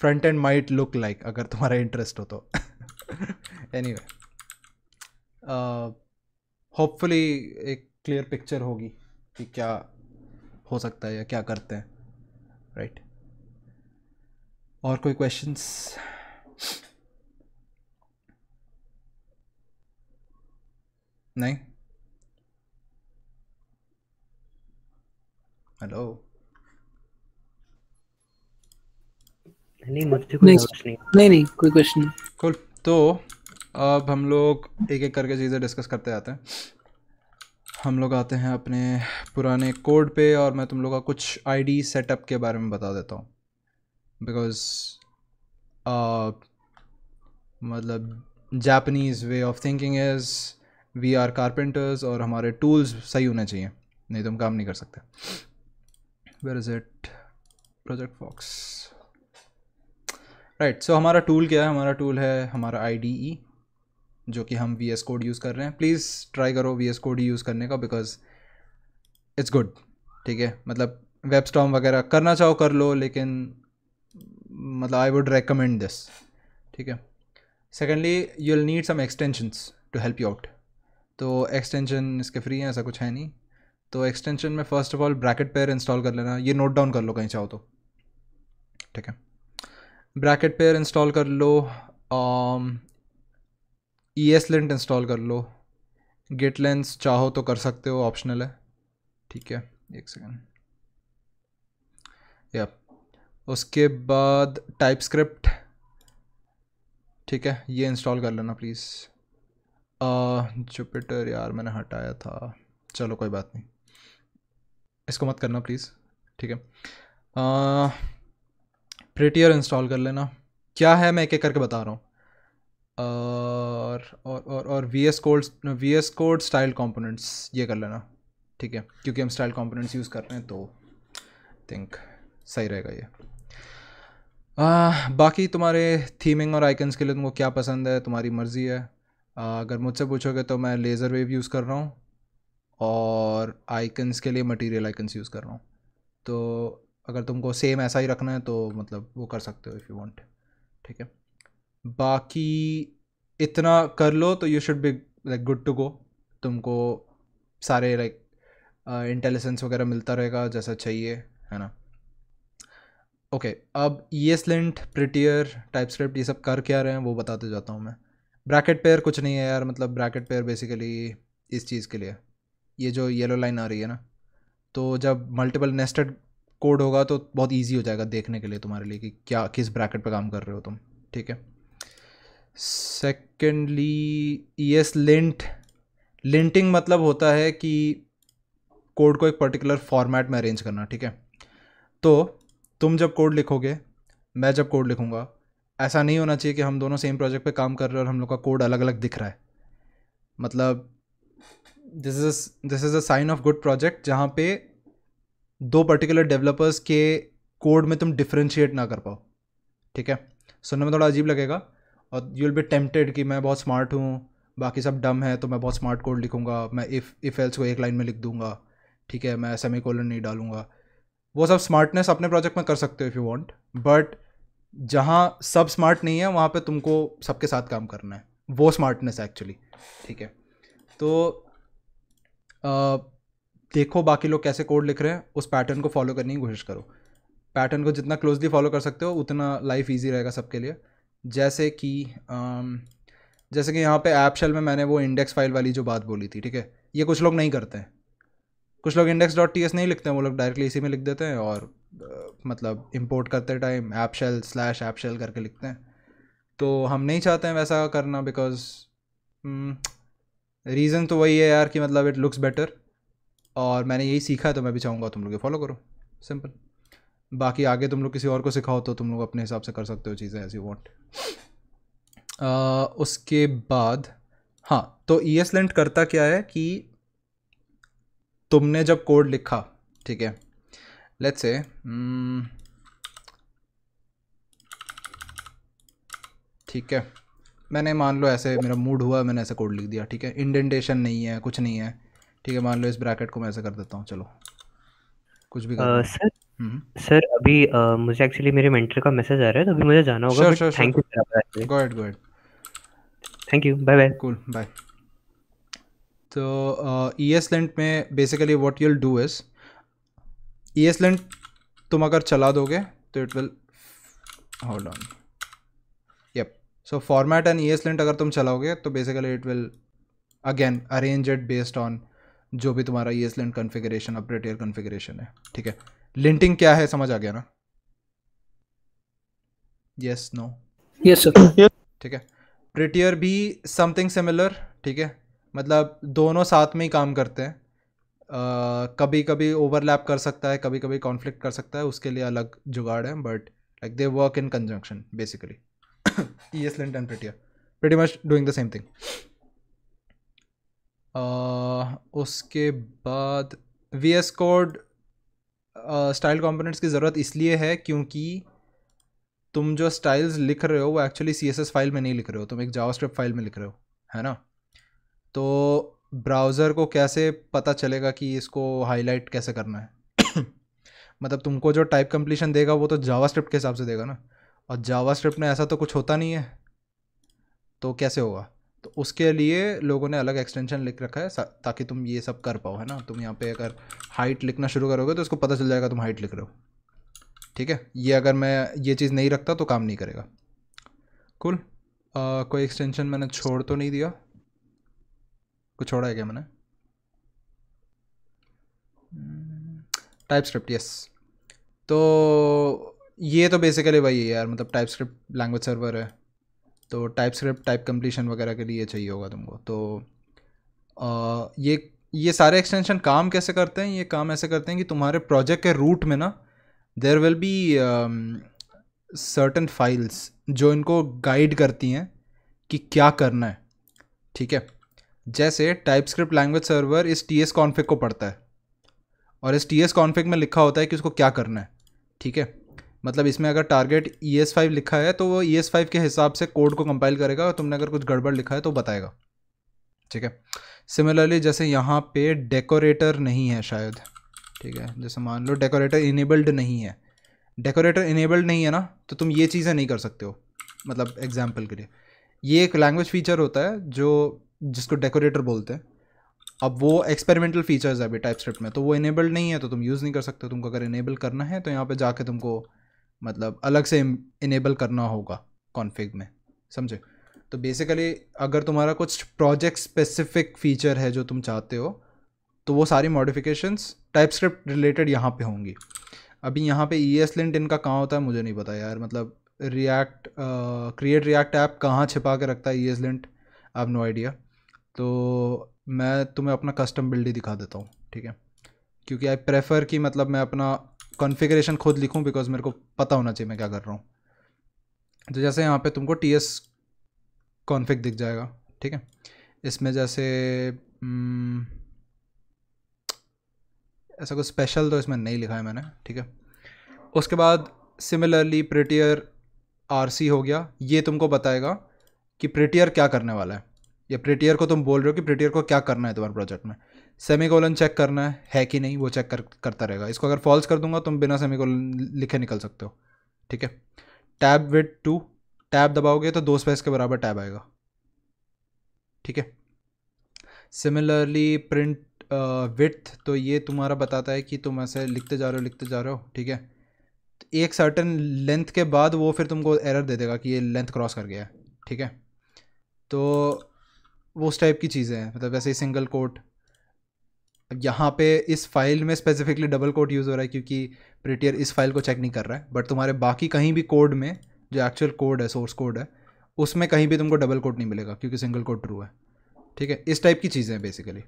front end might look like अगर तुम्हारा इंटरेस्ट हो तो एनी वे होपफुली एक क्लियर पिक्चर होगी कि क्या हो सकता है या क्या करते हैं राइट right. और कोई क्वेश्चंस नहीं हेलो नहीं मुझे नहीं नहीं कोई क्वेश्चन cool. तो अब हम लोग एक एक करके चीज़ें डिस्कस करते जाते हैं हम लोग आते हैं अपने पुराने कोड पे और मैं तुम लोग का कुछ आईडी सेटअप के बारे में बता देता हूँ बिकॉज uh, मतलब Japanese way of thinking is we are carpenters और हमारे टूल्स सही होने चाहिए नहीं तो हम काम नहीं कर सकते where is it project fox right so हमारा टूल क्या है हमारा टूल है हमारा आई डी ई जो कि हम वी एस कोड यूज़ कर रहे हैं प्लीज़ ट्राई करो वी एस कोड ही यूज़ करने का बिकॉज इट्स गुड ठीक है मतलब वेब स्टॉम वगैरह करना चाहो कर लो लेकिन मतलब आई वुड रेकमेंड दिस ठीक है secondly you will need some extensions to help you out तो एक्सटेंशन इसके फ्री हैं ऐसा कुछ है नहीं तो एक्सटेंशन में first of all bracket pair install कर लेना ये नोट डाउन कर लो कहीं चाहो तो ठीक है ब्रैकेट पेयर इंस्टॉल कर लो um, E S lint install कर लो गेट लेंस चाहो तो कर सकते हो ऑप्शनल है ठीक है एक सेकेंड या उसके बाद टाइप स्क्रिप्ट ठीक है ये इंस्टॉल कर लेना प्लीज़ जुपिटर यार मैंने हटाया था चलो कोई बात नहीं इसको मत करना प्लीज़ ठीक है प्रिटियर इंस्टॉल कर लेना क्या है मैं एक एक करके बता रहा हूँ और और और और V S code V S code style components ये कर लेना ठीक है क्योंकि हम स्टाइल कॉम्पोनेंट्स यूज़ कर रहे हैं तो थिंक सही रहेगा ये आ, बाकी तुम्हारे थीमिंग और आइकन्स के लिए तुमको क्या पसंद है तुम्हारी मर्ज़ी है आ, अगर मुझसे पूछोगे तो मैं लेज़र वेव यूज़ कर रहा हूँ और आइकन्स के लिए मटेरियल आइकन्स यूज़ कर रहा हूँ तो अगर तुमको सेम ऐसा ही रखना है तो मतलब वो कर सकते हो इफ़ यू वांट ठीक है बाकी इतना कर लो तो you should be like good to go तुमको सारे लाइक इंटेलिजेंस वगैरह मिलता रहेगा जैसा चाहिए है ना ओके okay, अब ये स्लेंट प्रिटियर टाइप स्क्रिप्ट ये सब कर क्या रहे हैं वो बताते जाता हूँ मैं ब्रैकेट पेयर कुछ नहीं है यार मतलब ब्रैकेट पेयर बेसिकली इस चीज़ के लिए ये जो येलो लाइन आ रही है ना तो जब मल्टीपल नेस्टेड कोड होगा तो बहुत ईजी हो जाएगा देखने के लिए तुम्हारे लिए कि क्या किस ब्रैकेट पर काम कर रहे हो तुम ठीक है सेकेंडली यस लिंट लिंटिंग मतलब होता है कि कोड को एक पर्टिकुलर फॉर्मेट में अरेंज करना ठीक है तो तुम जब कोड लिखोगे मैं जब कोड लिखूँगा ऐसा नहीं होना चाहिए कि हम दोनों सेम प्रोजेक्ट पे काम कर रहे हैं और हम लोग का कोड अलग अलग दिख रहा है मतलब this is this is a sign of good project जहाँ पे दो पर्टिकुलर डेवलपर्स के कोड में तुम डिफ्रेंशिएट ना कर पाओ ठीक है सुनने में थोड़ा अजीब लगेगा और यू विल बी टेम्पटेड कि मैं बहुत स्मार्ट हूँ बाकी सब डम है तो मैं बहुत स्मार्ट कोड लिखूंगा मैं इफ़ इफ़ एल्स को एक लाइन में लिख दूँगा ठीक है मैं सेमी कोलन नहीं डालूंगा वो सब स्मार्टनेस अपने प्रोजेक्ट में कर सकते हो इफ़ यू वांट बट जहाँ सब स्मार्ट नहीं है वहाँ पे तुमको सबके साथ काम करना है वो स्मार्टनेस एक्चुअली ठीक है तो आ, देखो बाकी लोग कैसे कोड लिख रहे हैं उस पैटर्न को फॉलो करने की कोशिश करो पैटर्न को जितना क्लोजली फॉलो कर सकते हो उतना लाइफ ईजी रहेगा सबके लिए जैसे कि जैसे कि यहाँ पे ऐप शेल में मैंने वो इंडेक्स फाइल वाली जो बात बोली थी ठीक है ये कुछ लोग नहीं करते हैं कुछ लोग इंडेक्स डॉट टी एस नहीं लिखते हैं वो लोग डायरेक्टली इसी में लिख देते हैं और मतलब इंपोर्ट करते time app shell slash app shell करके लिखते हैं तो हम नहीं चाहते हैं वैसा करना बिकॉज रीज़न हम्म, तो वही है यार कि मतलब इट लुक्स बेटर और मैंने यही सीखा है तो मैं भी चाहूँगा तुम लोग फॉलो करो सिंपल बाकी आगे तुम लोग किसी और को सिखाओ तो तुम लोग अपने हिसाब से कर सकते हो चीज़ें एज यू वॉन्ट उसके बाद हाँ तो ई एस लेंट करता क्या है कि तुमने जब कोड लिखा ठीक है लेट्स हम्म, से ठीक है मैंने मान लो ऐसे मेरा मूड हुआ मैंने ऐसे कोड लिख दिया ठीक है इंडेंटेशन नहीं है कुछ नहीं है ठीक है मान लो इस ब्रैकेट को मैं ऐसे कर देता हूँ चलो कुछ भी कर uh, हम्म। सर अभी uh, मुझे एक्चुअली मेरे मेंटर का मैसेज आ रहा है तो अभी मुझे जाना होगा but thank you sir go ahead go ahead thank you bye bye cool bye तो ई एस लेंट में basically what you'll do is E S lint तुम अगर चला दोगे तो it will hold on yup so format and E S lint अगर तुम चलाओगे तो basically it will again arrange it based on जो भी तुम्हारा E S lint configuration update air configuration है ठीक है लिंटिंग क्या है समझ आ गया ना यस नो यस सर ठीक है प्रिटियर भी समथिंग सिमिलर ठीक है मतलब दोनों साथ में ही काम करते हैं Uh, कभी कभी ओवरलैप कर सकता है कभी कभी कॉन्फ्लिक्ट कर सकता है उसके लिए अलग जुगाड़ है but like they work in conjunction basically E S lint and Prettier pretty much doing the same thing उसके बाद V S code style components की ज़रूरत इसलिए है क्योंकि तुम जो स्टाइल्स लिख रहे हो वो एक्चुअली सी फाइल में नहीं लिख रहे हो तुम एक जावास्क्रिप्ट फाइल में लिख रहे हो है ना तो ब्राउज़र को कैसे पता चलेगा कि इसको हाईलाइट कैसे करना है मतलब तुमको जो टाइप कंप्लीशन देगा वो तो जावास्क्रिप्ट के हिसाब से देगा ना और जावास्क्रिप्ट में ऐसा तो कुछ होता नहीं है तो कैसे होगा तो उसके लिए लोगों ने अलग एक्सटेंशन लिख रखा है ताकि तुम ये सब कर पाओ है ना तुम यहाँ पे अगर हाइट लिखना शुरू करोगे तो उसको पता चल जाएगा तुम हाइट लिख रहे हो ठीक है ये अगर मैं ये चीज़ नहीं रखता तो काम नहीं करेगा कुल आ, कोई एक्सटेंशन मैंने छोड़ तो नहीं दिया कुछ छोड़ा है क्या मैंने टाइप स्क्रिप्ट यस तो ये तो बेसिकली वही है यार मतलब टाइप स्क्रिप्ट लैंग्वेज सर्वर है तो टाइप स्क्रिप्ट टाइप कम्प्लीशन वगैरह के लिए चाहिए होगा तुमको तो आ, ये ये सारे एक्सटेंशन काम कैसे करते हैं ये काम ऐसे करते हैं कि तुम्हारे प्रोजेक्ट के रूट में ना there will be certain files जो इनको गाइड करती हैं कि क्या करना है ठीक है जैसे टाइप स्क्रिप्ट लैंग्वेज सर्वर इस टी एस कॉन्फिक को पढ़ता है और इस टी एस कॉन्फिक में लिखा होता है कि उसको क्या करना है ठीक है मतलब इसमें अगर टारगेट ई एस फाइव लिखा है तो वो ई एस फाइव के हिसाब से कोड को कंपाइल करेगा और तुमने अगर कुछ गड़बड़ लिखा है तो बताएगा ठीक है सिमिलरली जैसे यहाँ पे डेकोरेटर नहीं है शायद ठीक है जैसे मान लो डेकोरेटर इनेबल्ड नहीं है डेकोरेटर इनेबल्ड नहीं है ना तो तुम ये चीज़ें नहीं कर सकते हो मतलब एग्जाम्पल के लिए ये एक लैंग्वेज फीचर होता है जो जिसको डेकोरेटर बोलते हैं अब वो एक्सपेरिमेंटल फीचर्स है अभी टाइप स्क्रिप्ट में तो वो इनेबल्ड नहीं है तो तुम यूज़ नहीं कर सकते तुमको अगर इनेबल करना है तो यहाँ पे जाके तुमको मतलब अलग से इनेबल करना होगा कॉन्फ़िग में समझे तो बेसिकली अगर तुम्हारा कुछ प्रोजेक्ट स्पेसिफिक फ़ीचर है जो तुम चाहते हो तो वो सारी मॉडिफिकेशंस टाइप स्क्रिप्ट रिलेटेड यहाँ पे होंगी अभी यहाँ पे ई एस लिंट इनका कहाँ होता है मुझे नहीं पता यार मतलब रिएक्ट क्रिएट रिएक्ट ऐप कहाँ छिपा के रखता है E S lint I no idea तो मैं तुम्हें अपना कस्टम बिल्ड ही दिखा देता हूँ ठीक है क्योंकि आई प्रेफर कि मतलब मैं अपना कॉन्फ़िगरेशन खुद लिखूं बिकॉज मेरे को पता होना चाहिए मैं क्या कर रहा हूँ तो जैसे यहाँ पे तुमको टी एस कॉन्फिक दिख जाएगा ठीक है इसमें जैसे हम्म, ऐसा कुछ स्पेशल तो इसमें नहीं लिखा है मैंने ठीक है उसके बाद सिमिलरली प्रिटियर आर सी हो गया ये तुमको बताएगा कि प्रिटियर क्या करने वाला है या प्रिटियर को तुम बोल रहे हो कि प्रिटियर को क्या करना है तुम्हारे प्रोजेक्ट में सेमी कोलन चेक करना है कि नहीं वो चेक कर करता रहेगा इसको अगर फॉल्स कर दूंगा तुम बिना सेमी कोलन लिखे निकल सकते हो ठीक है टैब विथ टू टैब दबाओगे तो दो स्पेस के बराबर टैब आएगा ठीक है सिमिलरली प्रिंट विथ तो ये तुम्हारा बताता है कि तुम ऐसे लिखते जा रहे हो लिखते जा रहे हो ठीक है तो एक सर्टन लेंथ के बाद वो फिर तुमको एरर दे देगा कि ये लेंथ क्रॉस कर गया है ठीक है तो वो उस टाइप की चीज़ें हैं मतलब वैसे ही सिंगल कोट यहाँ पे इस फाइल में स्पेसिफिकली डबल कोट यूज़ हो रहा है क्योंकि प्रिटियर इस फाइल को चेक नहीं कर रहा है बट तुम्हारे बाकी कहीं भी कोड में जो एक्चुअल कोड है सोर्स कोड है उसमें कहीं भी तुमको डबल कोट नहीं मिलेगा क्योंकि सिंगल कोट ट्रू है ठीक है इस टाइप की चीज़ें हैं बेसिकली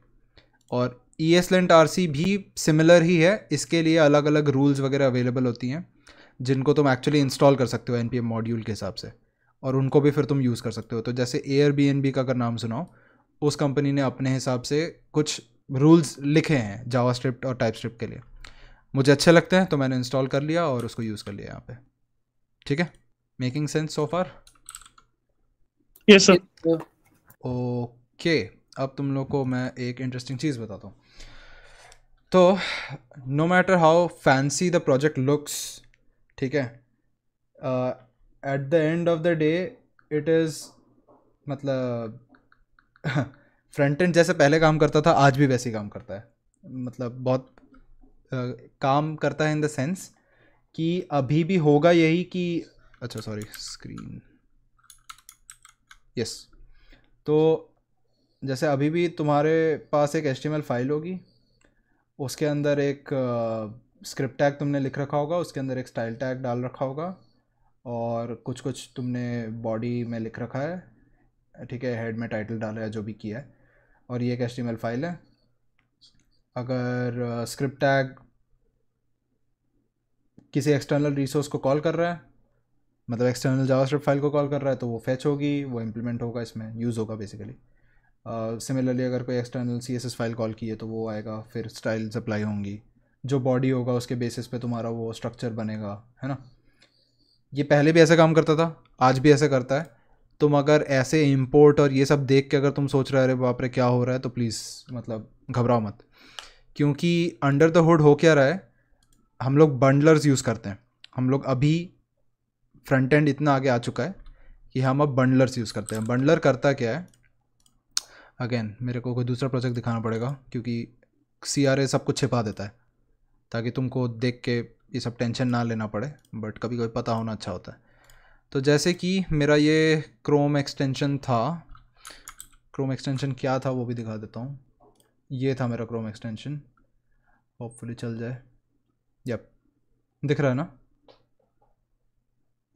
और E S lint R C भी सिमिलर ही है इसके लिए अलग अलग रूल्स वगैरह अवेलेबल होती हैं जिनको तुम एक्चुअली इंस्टॉल कर सकते हो एन पी एम मॉड्यूल के हिसाब से और उनको भी फिर तुम यूज़ कर सकते हो तो जैसे एयर बी एन बी का अगर नाम सुनाओ उस कंपनी ने अपने हिसाब से कुछ रूल्स लिखे हैं जावा स्क्रिप्ट और टाइप स्क्रिप्ट के लिए मुझे अच्छे लगते हैं तो मैंने इंस्टॉल कर लिया और उसको यूज़ कर लिया यहाँ पे ठीक है making sense so far yes sir okay अब तुम लोग को मैं एक इंटरेस्टिंग चीज़ बताता हूँ तो no matter how fancy the project looks ठीक है at the end of the day it is मतलब फ्रंट एंड जैसे पहले काम करता था आज भी वैसे ही काम करता है मतलब बहुत आ, काम करता है इन द सेंस कि अभी भी होगा यही कि अच्छा सॉरी स्क्रीन यस तो जैसे अभी भी तुम्हारे पास एक एच फाइल होगी उसके अंदर एक स्क्रिप्ट uh, टैग तुमने लिख रखा होगा उसके अंदर एक स्टाइल टैग डाल रखा होगा और कुछ कुछ तुमने बॉडी में लिख रखा है ठीक है हेड में टाइटल डाला है जो भी किया है और ये एक एस फाइल है अगर स्क्रिप्ट टैग किसी एक्सटर्नल रिसोर्स को कॉल कर रहा है मतलब एक्सटर्नल जावास्क्रिप्ट फाइल को कॉल कर रहा है तो वो फैच होगी वो इम्प्लीमेंट होगा इसमें यूज़ होगा बेसिकली सिमिलरली uh, अगर कोई एक्सटर्नल सी फाइल कॉल की है तो वो आएगा फिर स्टाइल्स अप्लाई होंगी जो बॉडी होगा उसके बेसिस पे तुम्हारा वो स्ट्रक्चर बनेगा है ना ये पहले भी ऐसा काम करता था आज भी ऐसा करता है तुम अगर ऐसे इम्पोर्ट और ये सब देख के अगर तुम सोच रहे अरे बाप रे क्या हो रहा है तो प्लीज़ मतलब घबराओ मत क्योंकि अंडर द हुड हो क्या रहा है हम लोग बंडलर्स यूज़ करते हैं हम लोग अभी फ्रंट एंड इतना आगे आ चुका है कि हम अब बंडलर्स यूज़ करते हैं बंडलर करता क्या है अगेन मेरे को कोई दूसरा प्रोजेक्ट दिखाना पड़ेगा क्योंकि सी आर ए सब कुछ छिपा देता है ताकि तुमको देख के ये सब टेंशन ना लेना पड़े बट कभी कभी पता होना अच्छा होता है तो जैसे कि मेरा ये क्रोम एक्सटेंशन था क्रोम एक्सटेंशन क्या था वो भी दिखा देता हूँ ये था मेरा क्रोम एक्सटेंशन होपफुली चल जाए यप दिख रहा है ना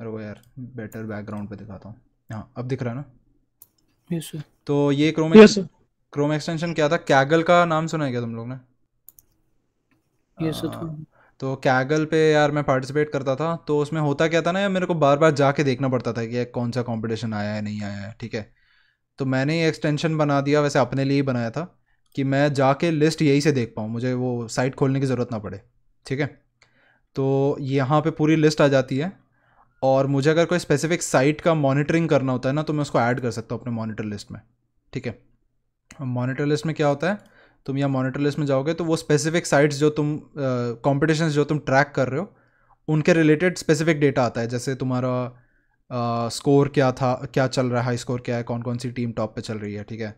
अरे वो यार बेटर बैकग्राउंड पे दिखाता हूँ हाँ अब दिख रहा है ना यस सर तो ये क्रोम क्रोम एक्सटेंशन क्या था कैगल का नाम सुना है क्या तुम लोग ने तो कैगल पे यार मैं पार्टिसिपेट करता था तो उसमें होता क्या था ना यार मेरे को बार बार जाके देखना पड़ता था कि कौन सा कंपटीशन आया है नहीं आया है ठीक है तो मैंने ये एक्सटेंशन बना दिया वैसे अपने लिए ही बनाया था कि मैं जाके लिस्ट यहीं से देख पाऊँ मुझे वो साइट खोलने की ज़रूरत ना पड़े ठीक है तो यहाँ पे पूरी लिस्ट आ जाती है और मुझे अगर कोई स्पेसिफिक साइट का मॉनिटरिंग करना होता है ना तो मैं उसको ऐड कर सकता हूँ अपने मॉनिटर लिस्ट में ठीक है मॉनिटर लिस्ट में क्या होता है तुम या मॉनिटर लिस्ट में जाओगे तो वो स्पेसिफिक साइट्स जो तुम कॉम्पिटिशन uh, जो तुम ट्रैक कर रहे हो उनके रिलेटेड स्पेसिफिक डेटा आता है जैसे तुम्हारा स्कोर uh, क्या था क्या चल रहा है हाई स्कोर क्या है कौन कौन सी टीम टॉप पे चल रही है ठीक है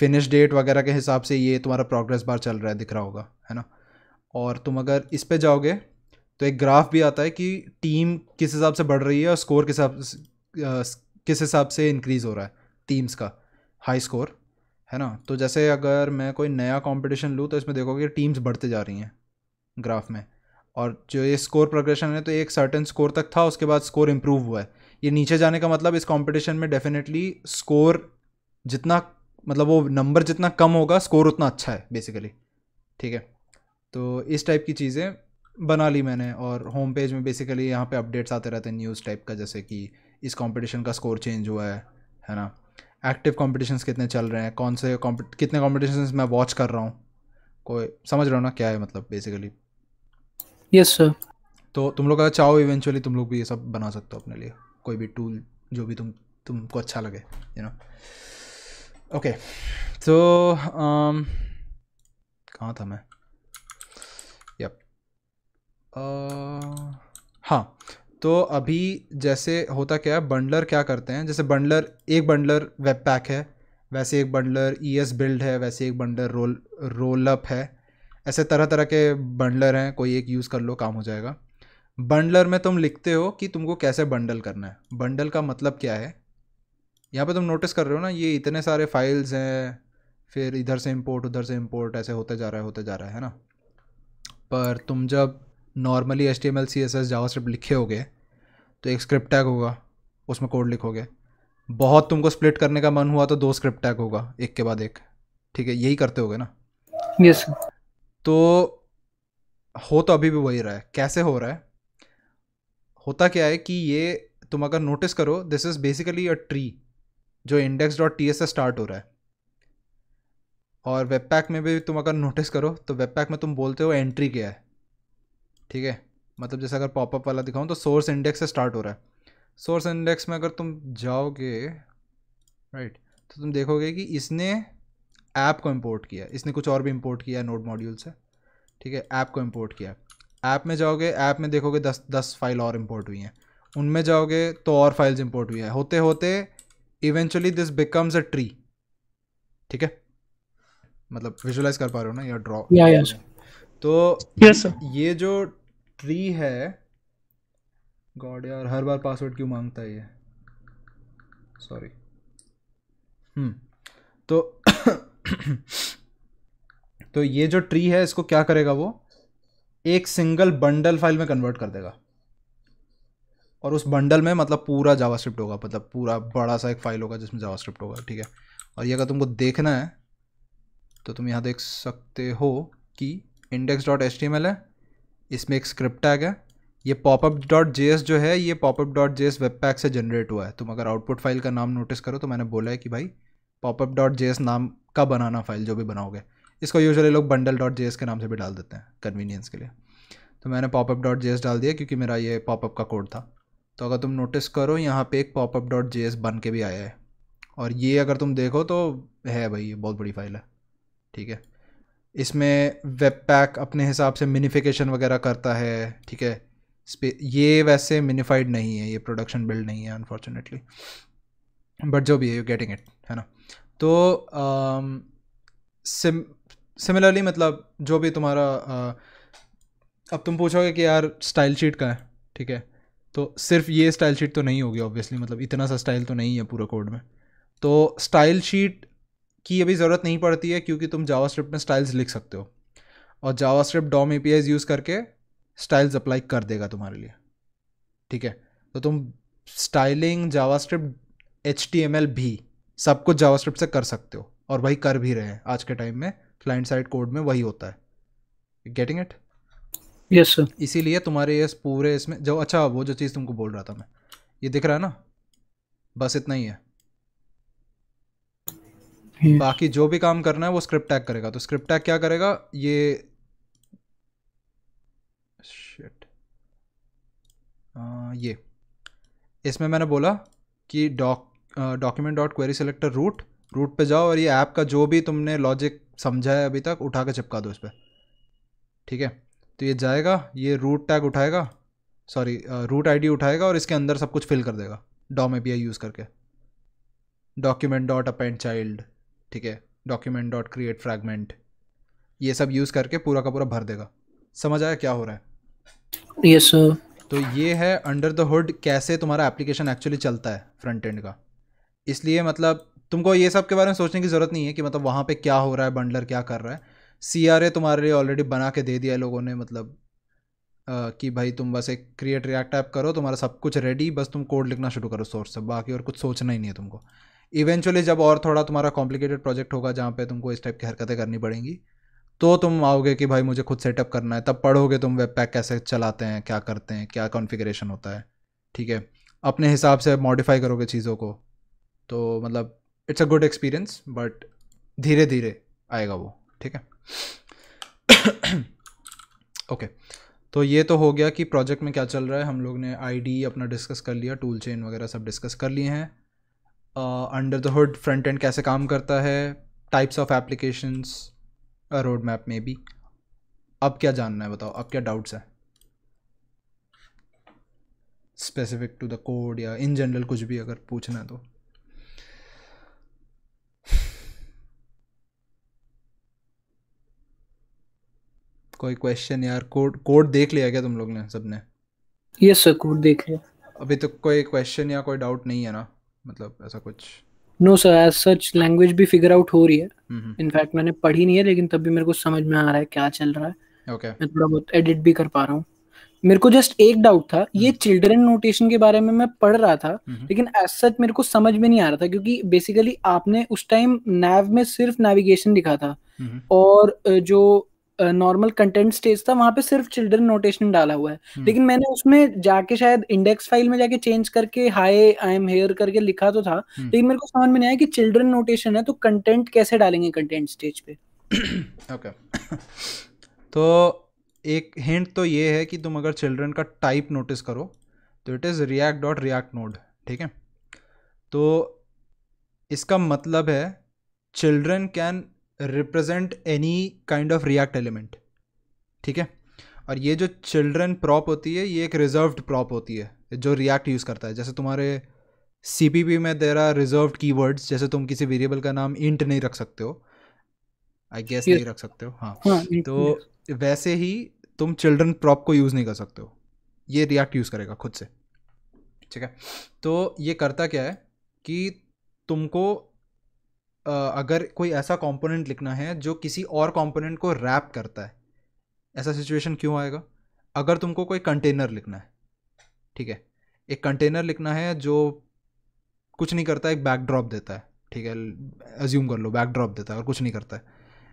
फिनिश डेट वगैरह के हिसाब से ये तुम्हारा प्रोग्रेस बार चल रहा है दिख रहा होगा है ना और तुम अगर इस पर जाओगे तो एक ग्राफ भी आता है कि टीम किस हिसाब से बढ़ रही है और स्कोर किस हिसाब किस हिसाब से इंक्रीज़ हो रहा है टीम्स का हाई स्कोर है ना तो जैसे अगर मैं कोई नया कंपटीशन लूँ तो इसमें देखोगे टीम्स बढ़ते जा रही हैं ग्राफ में और जो ये स्कोर प्रोग्रेशन है तो एक सर्टन स्कोर तक था उसके बाद स्कोर इम्प्रूव हुआ है ये नीचे जाने का मतलब इस कंपटीशन में डेफिनेटली स्कोर जितना मतलब वो नंबर जितना कम होगा स्कोर उतना अच्छा है बेसिकली ठीक है तो इस टाइप की चीज़ें बना ली मैंने और होम पेज में बेसिकली यहाँ पे अपडेट्स आते रहते हैं न्यूज़ टाइप का जैसे कि इस कंपटीशन का स्कोर चेंज हुआ है है ना एक्टिव कॉम्पिटिशन्स कितने चल रहे हैं कौन से कितने कॉम्पिटिशन्स मैं वॉच कर रहा हूँ कोई समझ रहा हूँ ना क्या है मतलब बेसिकली यस सर तो तुम लोग अगर चाहो इवेंचुअली तुम लोग भी ये सब बना सकते हो अपने लिए कोई भी टूल जो भी तुम तुमको अच्छा लगे यू नो ओके तो कहाँ था मैं यप uh, हाँ तो अभी जैसे होता क्या है बंडलर क्या करते हैं जैसे बंडलर एक बंडलर वेब पैक है वैसे एक बंडलर ई एस बिल्ड है वैसे एक बंडलर रोल रोलअप है ऐसे तरह तरह के बंडलर हैं कोई एक यूज़ कर लो काम हो जाएगा बंडलर में तुम लिखते हो कि तुमको कैसे बंडल करना है बंडल का मतलब क्या है यहाँ पे तुम नोटिस कर रहे हो ना ये इतने सारे फाइल्स हैं फिर इधर से इम्पोर्ट उधर से इम्पोर्ट ऐसे होते जा रहा है होते जा रहा है ना पर तुम जब normally H T M L C S S JavaScript लिखे होगे तो एक स्क्रिप्ट टैग होगा उसमें कोड लिखोगे बहुत तुमको स्प्लिट करने का मन हुआ तो दो स्क्रिप्ट टैग होगा एक के बाद एक ठीक है यही करते होगे ना यस yes. तो हो तो अभी भी वही रहा है कैसे हो रहा है होता क्या है कि ये तुम अगर नोटिस करो this is basically a tree जो इंडेक्स डॉट टी एस से स्टार्ट हो रहा है और वेब पैक में भी तुम अगर नोटिस करो तो वेब पैक में तुम बोलते हो एंट्री क्या है ठीक है मतलब जैसे अगर पॉपअप वाला दिखाऊँ तो सोर्स इंडेक्स से स्टार्ट हो रहा है सोर्स इंडेक्स में अगर तुम जाओगे राइट तो तुम देखोगे कि इसने ऐप को इम्पोर्ट किया इसने कुछ और भी इम्पोर्ट किया नोट मॉड्यूल से ठीक है ऐप को इम्पोर्ट किया ऐप में जाओगे ऐप में देखोगे दस दस फाइल और इम्पोर्ट हुई हैं उनमें जाओगे तो और फाइल्स इम्पोर्ट हुई है होते होते eventually this becomes a tree ठीक है मतलब विजुलाइज कर पा रहे हो ना या ड्रॉ तो yes, ये जो ट्री है गॉड यार हर बार पासवर्ड क्यों मांगता है ये सॉरी hmm. तो तो ये जो ट्री है इसको क्या करेगा वो एक सिंगल बंडल फाइल में कन्वर्ट कर देगा और उस बंडल में मतलब पूरा जावास्क्रिप्ट होगा मतलब पूरा बड़ा सा एक फाइल होगा जिसमें जावास्क्रिप्ट होगा ठीक है और ये अगर तुमको देखना है तो तुम यहाँ देख सकते हो कि index dot H T M L है इसमें एक स्क्रिप्ट टैग है ये पॉपअप डॉट जे एस जो है ये popup dot J S webpack से जनरेट हुआ है तुम अगर आउटपुट फाइल का नाम नोटिस करो तो मैंने बोला है कि भाई पॉपअप डॉट जे एस नाम का बनाना फाइल जो भी बनाओगे इसको यूजुअली लोग बंडल डॉट जे एस के नाम से भी डाल देते हैं कन्वीनियंस के लिए तो मैंने पॉपअप डॉट जे एस डाल दिया क्योंकि मेरा ये पॉपअप का कोड था तो अगर तुम नोटिस करो यहाँ पे एक पॉपअप डॉट जे एस बन के भी आया है और ये अगर तुम देखो तो है भाई ये बहुत बड़ी फाइल है ठीक है इसमें वेब पैक अपने हिसाब से मिनिफिकेशन वगैरह करता है ठीक है ये वैसे मिनिफाइड नहीं है ये प्रोडक्शन बिल्ड नहीं है अनफॉर्चुनेटली बट जो भी है यू गेटिंग इट है ना तो सिमिलरली um, सिमिलरली मतलब जो भी तुम्हारा uh, अब तुम पूछोगे कि यार स्टाइल शीट का है ठीक है तो सिर्फ ये स्टाइल शीट तो नहीं होगी ऑब्वियसली मतलब इतना सा स्टाइल तो नहीं है पूरा कोड में तो स्टाइल शीट की अभी ज़रूरत नहीं पड़ती है क्योंकि तुम जावा स्क्रिप्ट में स्टाइल्स लिख सकते हो और JavaScript DOM A use करके स्टाइल्स अप्लाई कर देगा तुम्हारे लिए ठीक है तो तुम styling JavaScript H T M L भी सब कुछ जावा स्क्रिप्ट से कर सकते हो और वही कर भी रहे हैं आज के टाइम में क्लाइंट साइड कोड में वही होता है गेटिंग इट यस सर इसीलिए तुम्हारे इस पूरे इसमें जो अच्छा वो जो चीज़ तुमको बोल रहा था मैं ये दिख रहा है ना बस इतना ही है हम्म। बाकी जो भी काम करना है वो स्क्रिप्ट टैग करेगा तो स्क्रिप्ट टैग क्या करेगा ये शिट ये इसमें मैंने बोला कि doc document dot query selector root root पे जाओ और ये ऐप का जो भी तुमने लॉजिक समझा है अभी तक उठा के चिपका दो इस पर ठीक है तो ये जाएगा ये रूट टैग उठाएगा सॉरी रूट आईडी उठाएगा और इसके अंदर सब कुछ फिल कर देगा डॉम ए यूज़ करके डॉक्यूमेंट डॉट अपेंड चाइल्ड ठीक है डॉक्यूमेंट डॉट क्रिएट फ्रैगमेंट ये सब यूज़ करके पूरा का पूरा भर देगा समझ आया क्या हो रहा है यस yes, सर तो ये है अंडर द हुड कैसे तुम्हारा एप्लीकेशन एक्चुअली चलता है फ्रंट एंड का इसलिए मतलब तुमको ये सब के बारे में सोचने की ज़रूरत नहीं है कि मतलब वहाँ पे क्या हो रहा है बंडलर क्या कर रहा है सी आर ए तुम्हारे लिए ऑलरेडी बना के दे दिया है लोगों ने मतलब आ, कि भाई तुम बस एक क्रिएट रिएक्ट ऐप करो तुम्हारा सब कुछ रेडी बस तुम कोड लिखना शुरू करो सोर्स से बाकी और कुछ सोचना ही नहीं है तुमको इवेंचुअली जब और थोड़ा तुम्हारा कॉम्प्लिकेटेड प्रोजेक्ट होगा जहाँ पे तुमको इस टाइप की हरकतें करनी पड़ेंगी तो तुम आओगे कि भाई मुझे खुद सेटअप करना है तब पढ़ोगे तुम वेब पैक कैसे चलाते हैं क्या करते हैं क्या कॉन्फ़िगरेशन होता है ठीक है अपने हिसाब से मॉडिफाई करोगे चीज़ों को तो मतलब it's a good experience but धीरे धीरे आएगा वो ठीक है ओके तो ये तो हो गया कि प्रोजेक्ट में क्या चल रहा है हम लोग ने आईडी अपना डिस्कस कर लिया टूल चेन वगैरह सब डिस्कस कर लिए हैं under the hood front end कैसे काम करता है types of applications roadmap में भी अब क्या जानना है बताओ अब क्या डाउट्स हैं स्पेसिफिक टू द कोड या इन जनरल कुछ भी अगर पूछना है तो कोई क्वेश्चन यार कोड कोड देख लिया क्या तुम लोग ने सबने यस सर कोड देख लिया अभी तो कोई क्वेश्चन या कोई डाउट नहीं है ना मतलब ऐसा कुछ no sir as such language भी फिगर आउट हो रही है इनफैक्ट मैंने पढ़ी नहीं है लेकिन तब भी मेरे को समझ में आ रहा है क्या चल रहा है ओके मैं थोड़ा बहुत एडिट भी कर पा रहा हूँ मेरे को जस्ट एक डाउट था ये चिल्ड्रन हम्म। नोटेशन के बारे में मैं पढ़ रहा था लेकिन एज सच मेरे को समझ में नहीं आ रहा था क्योंकि बेसिकली आपने उस टाइम नैव में सिर्फ नेविगेशन दिखा था और जो नॉर्मल कंटेंट स्टेज था वहां पे सिर्फ चिल्ड्रन नोटेशन डाला हुआ है hmm. लेकिन मैंने उसमें जाके शायद इंडेक्स फाइल में जाके चेंज करके हाय आई एम हेयर करके लिखा तो था hmm. लेकिन मेरे को समझ में नहीं आया कि चिल्ड्रन नोटेशन है तो कंटेंट कैसे डालेंगे कंटेंट स्टेज पे ओके तो एक हिंट तो ये है कि तुम अगर चिल्ड्रन का टाइप नोटिस करो तो it is React dot React node ठीक है तो इसका मतलब है children can represent any kind of React element ठीक है और ये जो चिल्ड्रन प्रॉप होती है ये एक रिजर्व्ड प्रॉप होती है जो रिएक्ट यूज़ करता है जैसे तुम्हारे सी पी पी में there are reserved keywords जैसे तुम किसी वेरिएबल का नाम इंट नहीं रख सकते हो आई गेस नहीं रख सकते हो हाँ, हाँ तो वैसे ही तुम चिल्ड्रन प्रॉप को यूज़ नहीं कर सकते हो ये रिएक्ट यूज़ करेगा खुद से ठीक है तो ये करता क्या है कि तुमको अगर कोई ऐसा कंपोनेंट लिखना है जो किसी और कंपोनेंट को रैप करता है ऐसा सिचुएशन क्यों आएगा अगर तुमको कोई कंटेनर लिखना है ठीक है एक कंटेनर लिखना है जो कुछ नहीं करता एक बैकड्रॉप देता है ठीक है अज्यूम कर लो बैकड्रॉप देता है और कुछ नहीं करता है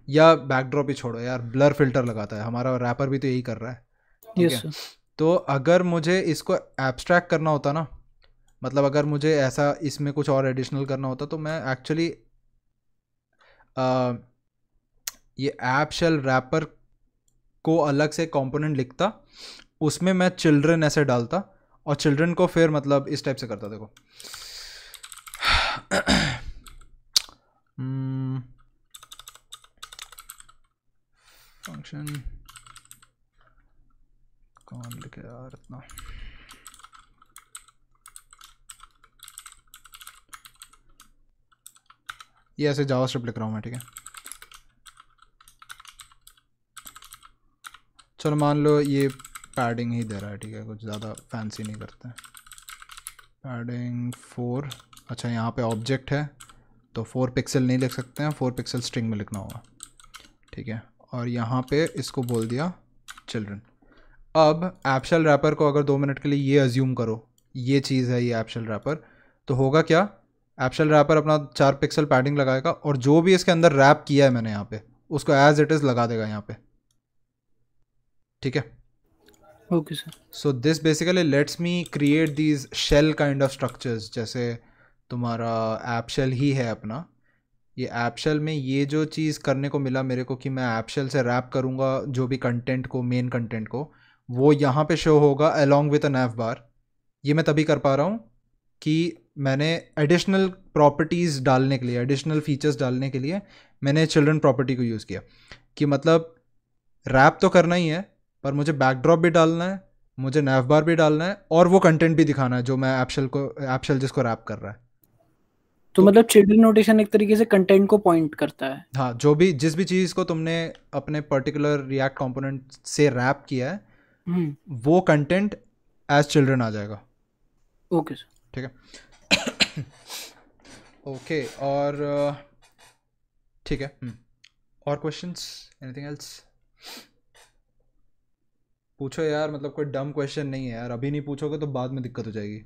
या बैकड्रॉप ही छोड़ो यार ब्लर फिल्टर लगाता है हमारा रैपर भी तो यही कर रहा है ठीक yes, है तो अगर मुझे इसको एब्स्ट्रैक्ट करना होता ना मतलब अगर मुझे ऐसा इसमें कुछ और एडिशनल करना होता तो मैं एक्चुअली ये ऐप शेल रैपर को अलग से कंपोनेंट लिखता उसमें मैं चिल्ड्रन ऐसे डालता और चिल्ड्रन को फिर मतलब इस टाइप से करता देखो फंक्शन हम्म, कौन लिखे यार इतना ये ऐसे जावा स्ट्रिप लिख रहा हूँ मैं ठीक है चलो मान लो ये पैडिंग ही दे रहा है ठीक है कुछ ज़्यादा फैंसी नहीं करते पैडिंग फोर अच्छा यहाँ पे ऑब्जेक्ट है तो फोर पिक्सल नहीं लिख सकते हैं फोर पिक्सल स्ट्रिंग में लिखना होगा ठीक है और यहाँ पे इसको बोल दिया चिल्ड्रन अब एप्शल रैपर को अगर दो मिनट के लिए ये अज्यूम करो ये चीज़ है ये एप्शल रैपर तो होगा क्या एप्शल रैपर अपना चार पिक्सल पैडिंग लगाएगा और जो भी इसके अंदर रैप किया है मैंने यहाँ पे उसको एज इट इज़ लगा देगा यहाँ पे ठीक है okay sir so this basically lets me create these shell kind of structures जैसे तुम्हारा ऐप शेल ही है अपना ये ऐप शेल में ये जो चीज़ करने को मिला मेरे को कि मैं ऐप शेल से रैप करूँगा जो भी कंटेंट को मेन कंटेंट को वो यहाँ पे शो होगा अलॉन्ग विथ अ नैफ बार ये मैं तभी कर पा रहा हूँ कि मैंने एडिशनल प्रॉपर्टीज़ डालने के लिए एडिशनल फीचर्स डालने के लिए मैंने चिल्ड्रन प्रॉपर्टी को यूज़ किया कि मतलब रैप तो करना ही है पर मुझे बैकड्रॉप भी डालना है मुझे नैफ बार भी डालना है और वो कंटेंट भी दिखाना है जो मैं एप्शल को एप्शल जिसको रैप कर रहा है तो, तो मतलब चिल्ड्रन नोटेशन एक तरीके से कंटेंट को पॉइंट करता है हाँ जो भी जिस भी चीज़ को तुमने अपने पर्टिकुलर रिएक्ट कंपोनेंट से रैप किया है हम्म। वो कंटेंट एज चिल्ड्रन आ जाएगा ओके सर ठीक है ओके और uh, ठीक है हम्म, और क्वेश्चंस एनीथिंग एल्स पूछो यार मतलब कोई डम क्वेश्चन नहीं है यार अभी नहीं पूछोगे तो बाद में दिक्कत हो जाएगी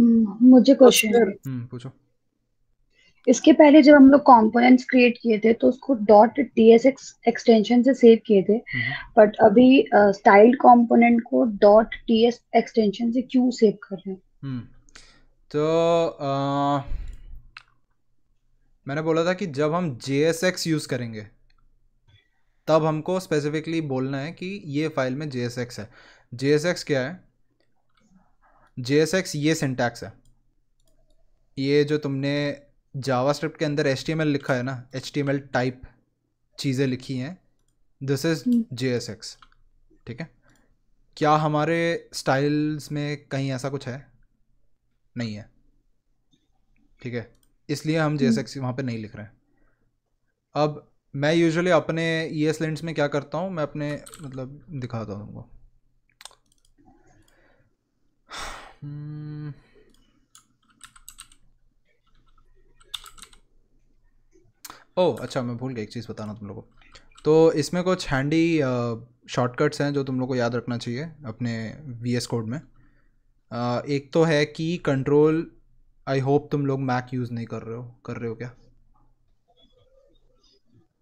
हम्म, मुझे क्वेश्चन हम्म, पूछो इसके पहले जब हम लोग कंपोनेंट्स क्रिएट किए थे तो उसको डॉट टीएसएक्स एक्सटेंशन से सेव किए थे बट अभी स्टाइल uh, कंपोनेंट को डॉट टीएस एक्सटेंशन से क्यों सेव कर रहे हैं हम्म। तो आ, मैंने बोला था कि जब हम जे एस एक्स यूज़ करेंगे तब हमको स्पेसिफिकली बोलना है कि ये फाइल में जे एस एक्स है जे एस एक्स क्या है जे एस एक्स ये सिंटैक्स है ये जो तुमने जावा स्क्रिप्ट के अंदर एच टी एम एल लिखा है ना H T M L type चीज़ें लिखी हैं this is J S X ठीक है क्या हमारे स्टाइल्स में कहीं ऐसा कुछ है नहीं है ठीक है इसलिए हम जे एस एक्स वहाँ पर नहीं लिख रहे हैं अब मैं यूजुअली अपने ई एस लेंस में क्या करता हूँ मैं अपने मतलब दिखाता हूँ ओ हम्म। ओह अच्छा मैं भूल गया एक चीज़ बताना तुम लोगों को तो इसमें कुछ हैंडी शॉर्टकट्स हैं जो तुम लोग को याद रखना चाहिए अपने वी एस कोड में एक तो है कि कंट्रोल आई होप तुम लोग मैक यूज़ नहीं कर रहे हो कर रहे हो क्या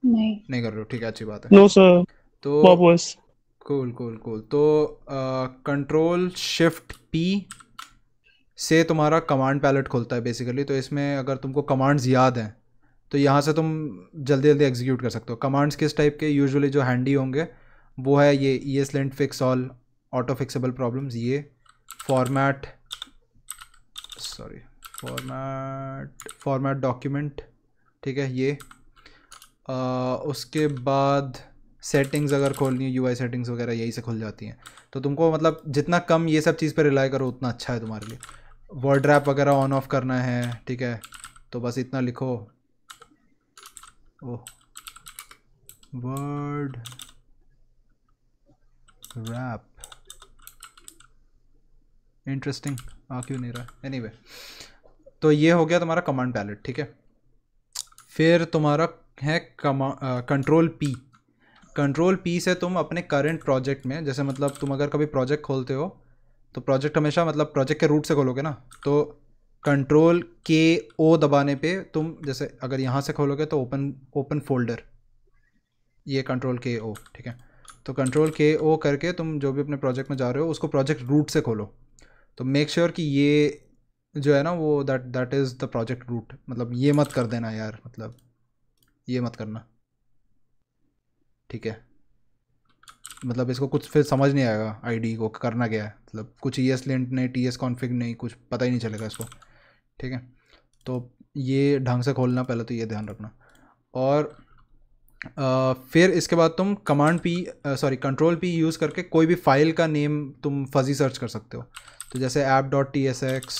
नहीं नहीं कर रहे हो ठीक है अच्छी बात है नो सर तो कूल कूल कूल तो कंट्रोल शिफ्ट पी से तुम्हारा कमांड पैलेट खुलता है बेसिकली तो इसमें अगर तुमको कमांड्स याद हैं तो यहाँ से तुम जल्दी जल्दी एग्जीक्यूट कर सकते हो कमांड्स किस टाइप के यूजुअली जो हैंडी होंगे वो है ये E S lint fix all auto fixable problems ये format sorry format format document ठीक है ये आ, उसके बाद सेटिंग्स अगर खोलनी है यूआई सेटिंग्स वगैरह यही से खुल जाती हैं तो तुमको मतलब जितना कम ये सब चीज़ पर रिलाई करो उतना अच्छा है तुम्हारे लिए वर्ड रैप वगैरह ऑन ऑफ करना है ठीक है तो बस इतना लिखो ओह वर्ड रैप इंटरेस्टिंग आ क्यों नहीं रहा एनी anyway, तो ये हो गया तुम्हारा कमांड पैलेट ठीक है फिर तुम्हारा है कमा कंट्रोल पी कंट्रोल पी से तुम अपने करंट प्रोजेक्ट में जैसे मतलब तुम अगर कभी प्रोजेक्ट खोलते हो तो प्रोजेक्ट हमेशा मतलब प्रोजेक्ट के रूट से खोलोगे ना तो कंट्रोल के ओ दबाने पे तुम जैसे अगर यहाँ से खोलोगे तो ओपन ओपन फोल्डर ये कंट्रोल के ओ ठीक है तो कंट्रोल के ओ करके तुम जो भी अपने प्रोजेक्ट में जा रहे हो उसको प्रोजेक्ट रूट से खोलो तो मेक श्योर sure कि ये जो है ना वो that that is the project root मतलब ये मत कर देना यार मतलब ये मत करना ठीक है मतलब इसको कुछ फिर समझ नहीं आएगा आईडी को करना क्या है मतलब कुछ ई एस लिंट नहीं टी एस कॉन्फिग नहीं कुछ पता ही नहीं चलेगा इसको ठीक है तो ये ढंग से खोलना पहले तो ये ध्यान रखना और आ, फिर इसके बाद तुम command P sorry control P use करके कोई भी फाइल का नेम तुम फजी सर्च कर सकते हो तो जैसे app dot T S X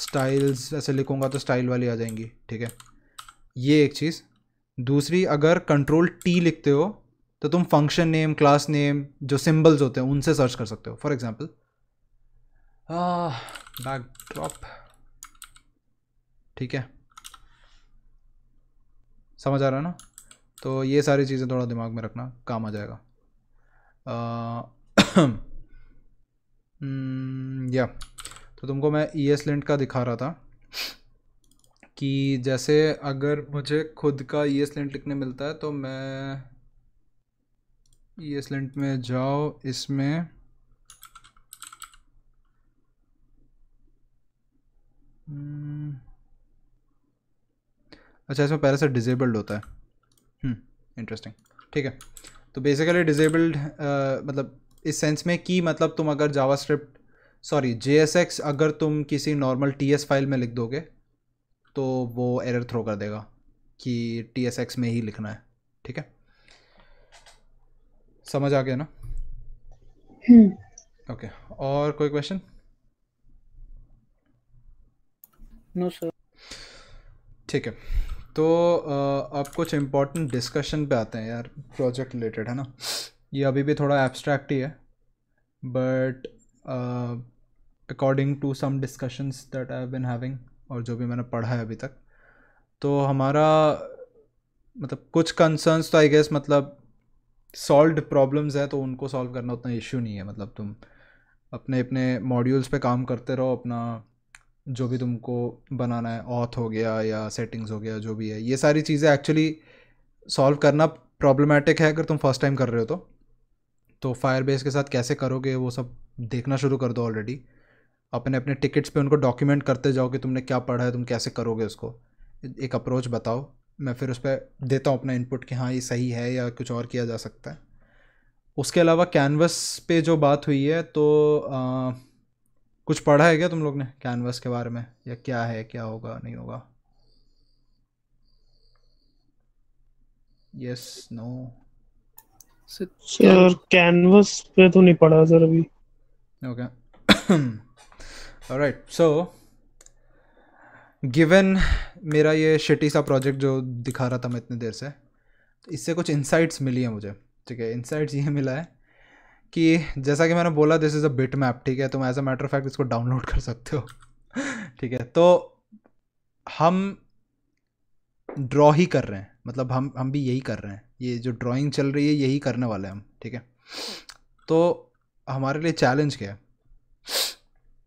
styles ऐसे लिखूँगा तो स्टाइल वाली आ जाएंगी ठीक है ये एक चीज़ दूसरी अगर कंट्रोल टी लिखते हो तो तुम फंक्शन नेम क्लास नेम जो सिम्बल्स होते हैं उनसे सर्च कर सकते हो फॉर एग्ज़ाम्पल बैकड्रॉप ठीक है समझ आ रहा है ना तो ये सारी चीज़ें थोड़ा दिमाग में रखना काम आ जाएगा या hmm, तो तुमको मैं ई एस लिंट का दिखा रहा था कि जैसे अगर मुझे खुद का ई एस लिंट लिखने मिलता है तो मैं ई एस लिंट में जाओ इसमें hmm. अच्छा इसमें पहले से डिजेबल्ड होता है इंटरेस्टिंग hmm, ठीक है तो बेसिकली डिजेबल्ड uh, मतलब इस सेंस में कि मतलब तुम अगर जावा स्क्रिप्ट सॉरी जे अगर तुम किसी नॉर्मल टी फाइल में लिख दोगे तो वो एरर थ्रो कर देगा कि टी में ही लिखना है ठीक है समझ आ गया ना ओके हम्म। okay. और कोई क्वेश्चन नो सर ठीक है तो आप कुछ इम्पोर्टेंट डिस्कशन पे आते हैं यार प्रोजेक्ट रिलेटेड है ना ये अभी भी थोड़ा एब्स्ट्रैक्ट ही है but according to some discussions that I been having और जो भी मैंने पढ़ा है अभी तक तो हमारा मतलब कुछ कंसर्न्स तो आई गेस मतलब सॉल्व प्रॉब्लम्स है तो उनको सॉल्व करना उतना इश्यू नहीं है मतलब तुम अपने अपने मॉड्यूल्स पे काम करते रहो अपना जो भी तुमको बनाना है ऑथ हो गया या सेटिंग्स हो गया जो भी है ये सारी चीज़ें एक्चुअली सॉल्व करना प्रॉब्लमेटिक है अगर तुम फर्स्ट टाइम कर रहे हो तो तो फायरबेस के साथ कैसे करोगे वो सब देखना शुरू कर दो ऑलरेडी अपने अपने टिकट्स पे उनको डॉक्यूमेंट करते जाओ कि तुमने क्या पढ़ा है तुम कैसे करोगे उसको एक अप्रोच बताओ मैं फिर उस पर देता हूँ अपना इनपुट कि हाँ ये सही है या कुछ और किया जा सकता है उसके अलावा कैनवस पे जो बात हुई है तो आ, कुछ पढ़ा है क्या तुम लोग ने कैनवस के बारे में या क्या है क्या होगा नहीं होगा यस नो सर कैनवस पे तो नहीं पढ़ा सर अभी ओके ऑलराइट सो गिवन मेरा ये शिटी सा प्रोजेक्ट जो दिखा रहा था मैं इतने देर से इससे कुछ इंसाइट्स मिली है मुझे ठीक है इंसाइट्स ये मिला है कि जैसा कि मैंने बोला this is a bitmap ठीक है तुम as a matter of fact इसको डाउनलोड कर सकते हो ठीक है तो हम ड्रॉ ही कर रहे हैं मतलब हम हम भी यही कर रहे हैं ये जो ड्राइंग चल रही है यही करने वाले हैं हम ठीक है तो हमारे लिए चैलेंज क्या है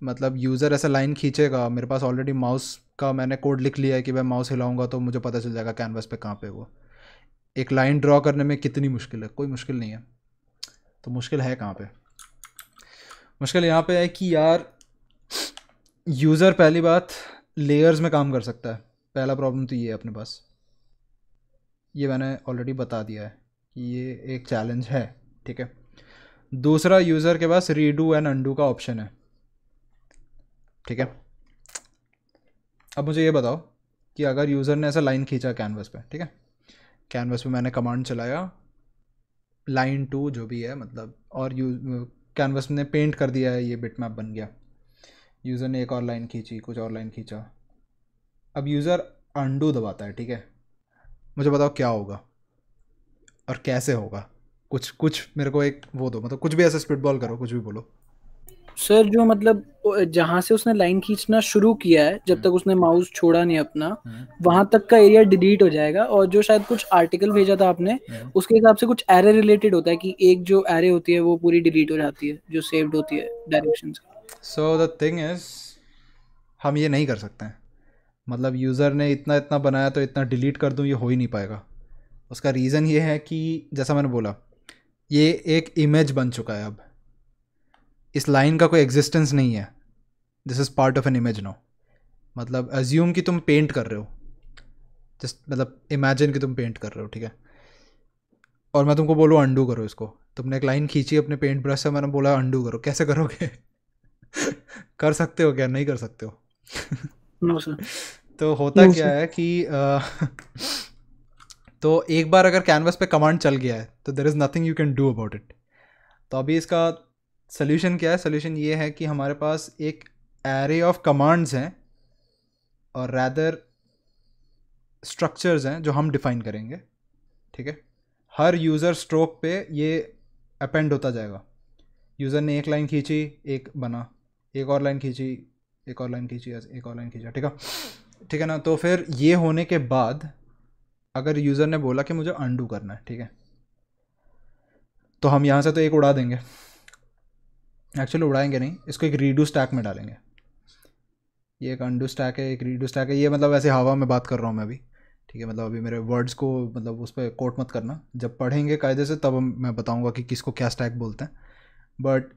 मतलब यूज़र ऐसा लाइन खींचेगा मेरे पास ऑलरेडी माउस का मैंने कोड लिख लिया है कि मैं माउस हिलाऊंगा तो मुझे पता चल जाएगा कैनवास पे कहाँ पे वो एक लाइन ड्रॉ करने में कितनी मुश्किल है कोई मुश्किल नहीं है तो मुश्किल है कहाँ पे मुश्किल यहाँ पे है कि यार यूज़र पहली बात लेयर्स में काम कर सकता है पहला प्रॉब्लम तो ये है अपने पास ये मैंने ऑलरेडी बता दिया है कि ये एक चैलेंज है ठीक है दूसरा यूज़र के पास रीडू एंड अंडू का ऑप्शन है ठीक है अब मुझे ये बताओ कि अगर यूज़र ने ऐसा लाइन खींचा कैनवस पे ठीक है कैनवस पे मैंने कमांड चलाया लाइन टू जो भी है मतलब और यू कैनवस ने पेंट कर दिया है ये बिट मैप बन गया यूज़र ने एक और लाइन खींची कुछ और लाइन खींचा अब यूज़र अंडू दबाता है ठीक है मुझे बताओ क्या होगा और कैसे होगा कुछ कुछ मेरे को एक वो दो मतलब कुछ भी ऐसा स्पिट बॉल करो कुछ भी बोलो सर जो मतलब जहां से उसने लाइन खींचना शुरू किया है जब हम्म। तक उसने माउस छोड़ा नहीं अपना हम्म। वहां तक का एरिया डिलीट हो जाएगा और जो शायद कुछ आर्टिकल भेजा था आपने हम्म। उसके हिसाब से कुछ एरे रिलेटेड होता है कि एक जो एरे होती है वो पूरी डिलीट हो जाती है जो सेव्ड होती है direction so the thing is हम ये नहीं कर सकते हैं मतलब यूज़र ने इतना इतना बनाया तो इतना डिलीट कर दूँ ये हो ही नहीं पाएगा उसका रीज़न ये है कि जैसा मैंने बोला ये एक इमेज बन चुका है अब इस लाइन का कोई एग्जिस्टेंस नहीं है this is part of an image no मतलब एज्यूम कि तुम पेंट कर रहे हो जस्ट मतलब इमेजिन कि तुम पेंट कर रहे हो ठीक है और मैं तुमको बोलूँ अंडू करो इसको तुमने एक लाइन खींची अपने पेंट ब्रश से मैंने बोला अंडू करो कैसे करोगे कर सकते हो क्या नहीं कर सकते हो नो सर तो होता no, क्या sir. है कि तो एक बार अगर कैनवस पे कमांड चल गया है तो there is nothing you can do about it तो अभी इसका सोल्यूशन क्या है सोल्यूशन ये है कि हमारे पास एक एरे ऑफ कमांड्स हैं और रैदर स्ट्रक्चर्स हैं जो हम डिफाइन करेंगे ठीक है हर यूज़र स्ट्रोक पे ये अपेंड होता जाएगा यूज़र ने एक लाइन खींची एक बना एक और लाइन खींची एक और लाइन खींची एक और लाइन खींचा ठीक है ठीक है ना तो फिर ये होने के बाद अगर यूज़र ने बोला कि मुझे अंडू करना है ठीक है तो हम यहाँ से तो एक उड़ा देंगे एक्चुअली उड़ाएंगे नहीं इसको एक रीडू स्टैक में डालेंगे ये एक अंडू स्टैक है एक रीडू स्टैक है ये मतलब ऐसे हवा में बात कर रहा हूँ मैं अभी ठीक है मतलब अभी मेरे वर्ड्स को मतलब उस पर कोट मत करना जब पढ़ेंगे कायदे से तब मैं बताऊँगा कि किसको क्या स्टैक बोलते हैं बट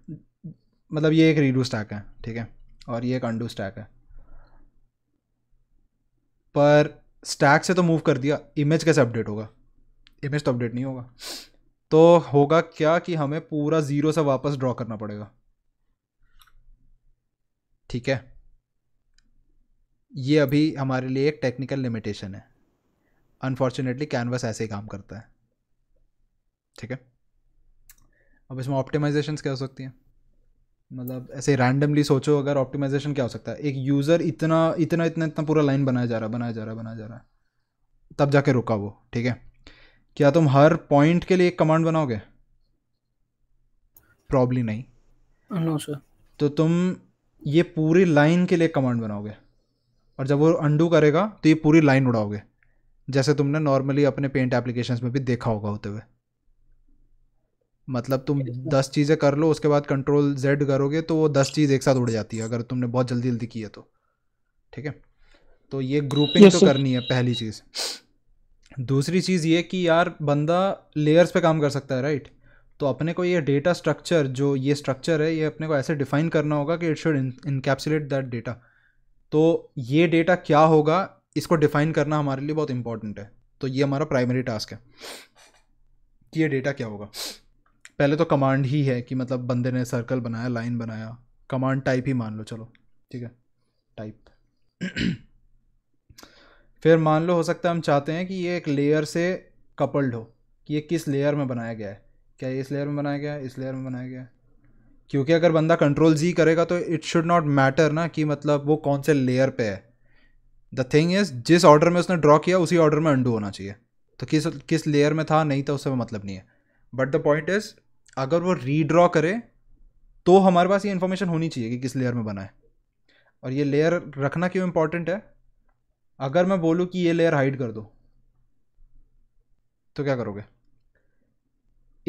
मतलब ये एक रीडू स्टैक है ठीक है और ये एक अंडू स्टैक है पर स्टैक से तो मूव कर दिया इमेज कैसे अपडेट होगा इमेज तो अपडेट नहीं होगा तो होगा क्या कि हमें पूरा ज़ीरो से वापस ड्रॉ करना पड़ेगा ठीक है ये अभी हमारे लिए एक टेक्निकल लिमिटेशन है अनफॉर्चुनेटली कैनवस ऐसे ही काम करता है ठीक है अब इसमें ऑप्टिमाइजेशंस क्या हो सकती हैं मतलब ऐसे रैंडमली सोचो अगर ऑप्टिमाइजेशन क्या हो सकता है एक यूज़र इतना इतना इतना इतना पूरा लाइन बनाया जा रहा है बनाया जा रहा है बनाया जा रहा है तब जाके रुका वो ठीक है क्या तुम हर पॉइंट के लिए एक कमांड बनाओगे प्रॉब्ली नहीं नो सर तो तुम ये पूरी लाइन के लिए कमांड बनाओगे और जब वो अंडू करेगा तो ये पूरी लाइन उड़ाओगे जैसे तुमने नॉर्मली अपने पेंट एप्लीकेशन में भी देखा होगा होते हुए मतलब तुम दस चीज़ें कर लो उसके बाद कंट्रोल जेड करोगे तो वो दस चीज़ एक साथ उड़ जाती है अगर तुमने बहुत जल्दी जल्दी की है तो ठीक है तो ये ग्रुपिंग तो करनी है पहली चीज़ दूसरी चीज़ ये कि यार बंदा लेयर्स पे काम कर सकता है राइट तो अपने को ये डेटा स्ट्रक्चर जो ये स्ट्रक्चर है ये अपने को ऐसे डिफाइन करना होगा कि it should encapsulate that data तो ये डेटा क्या होगा इसको डिफाइन करना हमारे लिए बहुत इंपॉर्टेंट है तो ये हमारा प्राइमरी टास्क है कि ये डेटा क्या होगा पहले तो कमांड ही है कि मतलब बंदे ने सर्कल बनाया लाइन बनाया कमांड टाइप ही मान लो चलो ठीक है टाइप फिर मान लो हो सकता है हम चाहते हैं कि ये एक लेयर से कपल्ड हो कि ये किस लेयर में बनाया गया है क्या ये इस लेयर में बनाया गया है इस लेयर में बनाया गया है क्योंकि अगर बंदा कंट्रोल जी करेगा तो इट शुड नॉट मैटर ना कि मतलब वो कौन से लेयर पे है द थिंग इज जिस ऑर्डर में उसने ड्रॉ किया उसी ऑर्डर में अंडू होना चाहिए तो किस किस लेयर में था नहीं था उससे मतलब नहीं है बट द पॉइंट इज अगर वो रीड्रॉ करे तो हमारे पास ये इन्फॉर्मेशन होनी चाहिए कि किस लेयर में बना है और ये लेयर रखना क्यों इम्पोर्टेंट है अगर मैं बोलूँ कि ये लेयर हाइड कर दो तो क्या करोगे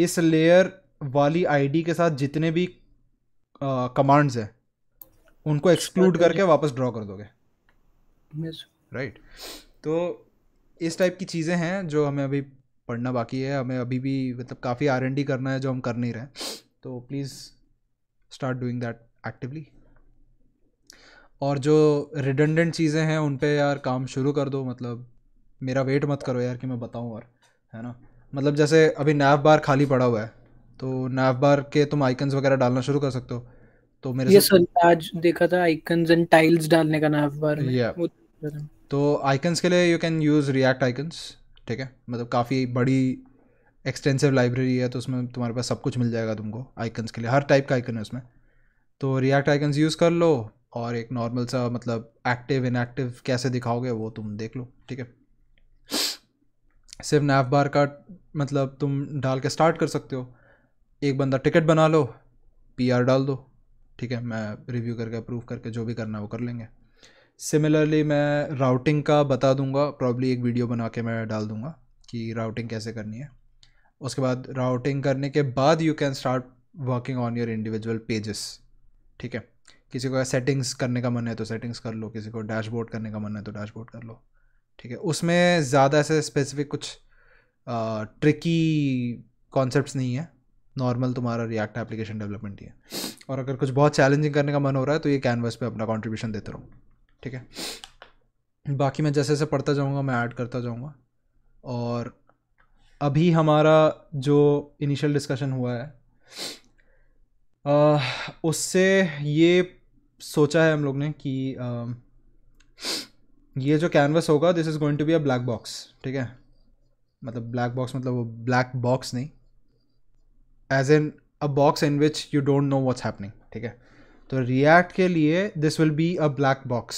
इस लेयर वाली आईडी के साथ जितने भी कमांड्स हैं उनको एक्सक्लूड करके वापस ड्रॉ कर दोगे राइट right. तो इस टाइप की चीज़ें हैं जो हमें अभी पढ़ना बाकी है हमें अभी भी मतलब काफ़ी आर एन डी करना है जो हम कर नहीं रहे तो please start doing that actively और जो रिडंडेंट चीज़ें हैं उन पर यार काम शुरू कर दो मतलब मेरा वेट मत करो यार कि मैं बताऊँ और है ना मतलब जैसे अभी नैव बार खाली पड़ा हुआ है तो नैव बार के तुम आइकन्स वगैरह डालना शुरू कर सकते हो तो मेरे ये सर आज देखा था आइकन्स एंड टाइल्स डालने का नैव बार में yeah. तो आइकन्स के लिए you can use React icons ठीक है मतलब काफ़ी बड़ी एक्सटेंसिव लाइब्रेरी है तो उसमें तुम्हारे पास सब कुछ मिल जाएगा तुमको आइकन्स के लिए हर टाइप का आइकन है उसमें तो रिएक्ट आइकन्स यूज़ कर लो और एक नॉर्मल सा मतलब एक्टिव इनएक्टिव कैसे दिखाओगे वो तुम देख लो ठीक है सिर्फ नैफ बार का मतलब तुम डाल के स्टार्ट कर सकते हो एक बंदा टिकट बना लो पीआर डाल दो ठीक है मैं रिव्यू करके अप्रूव करके जो भी करना है वो कर लेंगे सिमिलरली मैं राउटिंग का बता दूंगा प्रॉब्ली एक वीडियो बना के मैं डाल दूंगा कि राउटिंग कैसे करनी है उसके बाद राउटिंग करने के बाद you can start working on your individual pages ठीक है किसी को सेटिंग्स करने का मन है तो सेटिंग्स कर लो किसी को डैशबोर्ड करने का मन है तो डैशबोर्ड कर लो ठीक है उसमें ज़्यादा ऐसे स्पेसिफिक कुछ ट्रिकी कॉन्सेप्ट नहीं है नॉर्मल तुम्हारा रिएक्ट एप्लीकेशन डेवलपमेंट ही है और अगर कुछ बहुत चैलेंजिंग करने का मन हो रहा है तो ये कैनवस पे अपना कॉन्ट्रीब्यूशन देते रहो ठीक है बाकी मैं जैसे जैसे पढ़ता जाऊँगा मैं ऐड करता जाऊँगा और अभी हमारा जो इनिशियल डिस्कशन हुआ है आ, उससे ये सोचा है हम लोग ने कि आ, ये जो कैनवस होगा this is going to be a black box ठीक है मतलब ब्लैक बॉक्स मतलब वो ब्लैक बॉक्स नहीं as an a box in which you don't know what's happening ठीक है तो रिएक्ट के लिए this will be a black box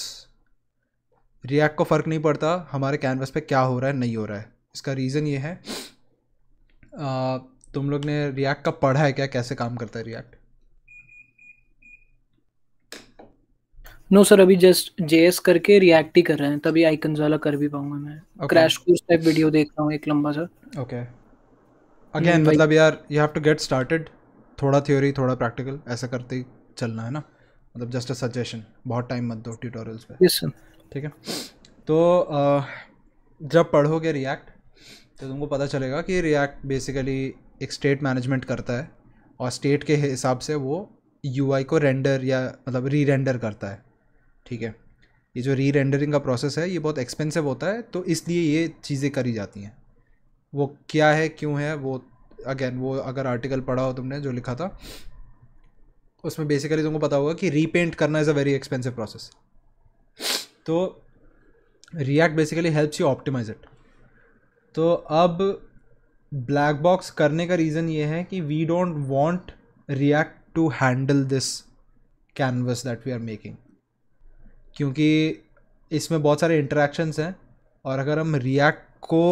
React को फ़र्क नहीं पड़ता हमारे कैनवस पे क्या हो रहा है नहीं हो रहा है इसका रीज़न ये है आ, तुम लोग ने रिएक्ट का पढ़ा है क्या कैसे काम करता है रिएक्ट नो सर अभी जस्ट जेएस करके रिएक्ट ही कर रहे हैं तभी आइकन वाला कर भी पाऊंगा मैं क्रैश कोर्स टाइप वीडियो देख रहा हूँ एक लंबा सा ओके अगेन hmm, मतलब यार you have to get started थोड़ा थ्योरी थोड़ा प्रैक्टिकल ऐसा करते ही चलना है ना मतलब जस्ट अ सजेशन बहुत टाइम मत दो ट्यूटोरियल्स पे यस ठीक है तो जब पढ़ोगे रिएक्ट तो तुमको पता चलेगा कि रिएक्ट बेसिकली एक स्टेट मैनेजमेंट करता है और स्टेट के हिसाब से वो यू को रेंडर या मतलब री रेंडर करता है ठीक है ये जो री रेंडरिंग का प्रोसेस है ये बहुत एक्सपेंसिव होता है तो इसलिए ये चीज़ें करी जाती हैं वो क्या है क्यों है वो अगेन वो अगर आर्टिकल पढ़ा हो तुमने जो लिखा था उसमें बेसिकली तुमको पता होगा कि रीपेंट करना is a very expensive process तो React basically helps you optimise it तो अब ब्लैक बॉक्स करने का रीज़न ये है कि we don't want React to handle this canvas that we are making क्योंकि इसमें बहुत सारे इंटरेक्शंस हैं और अगर हम रिएक्ट को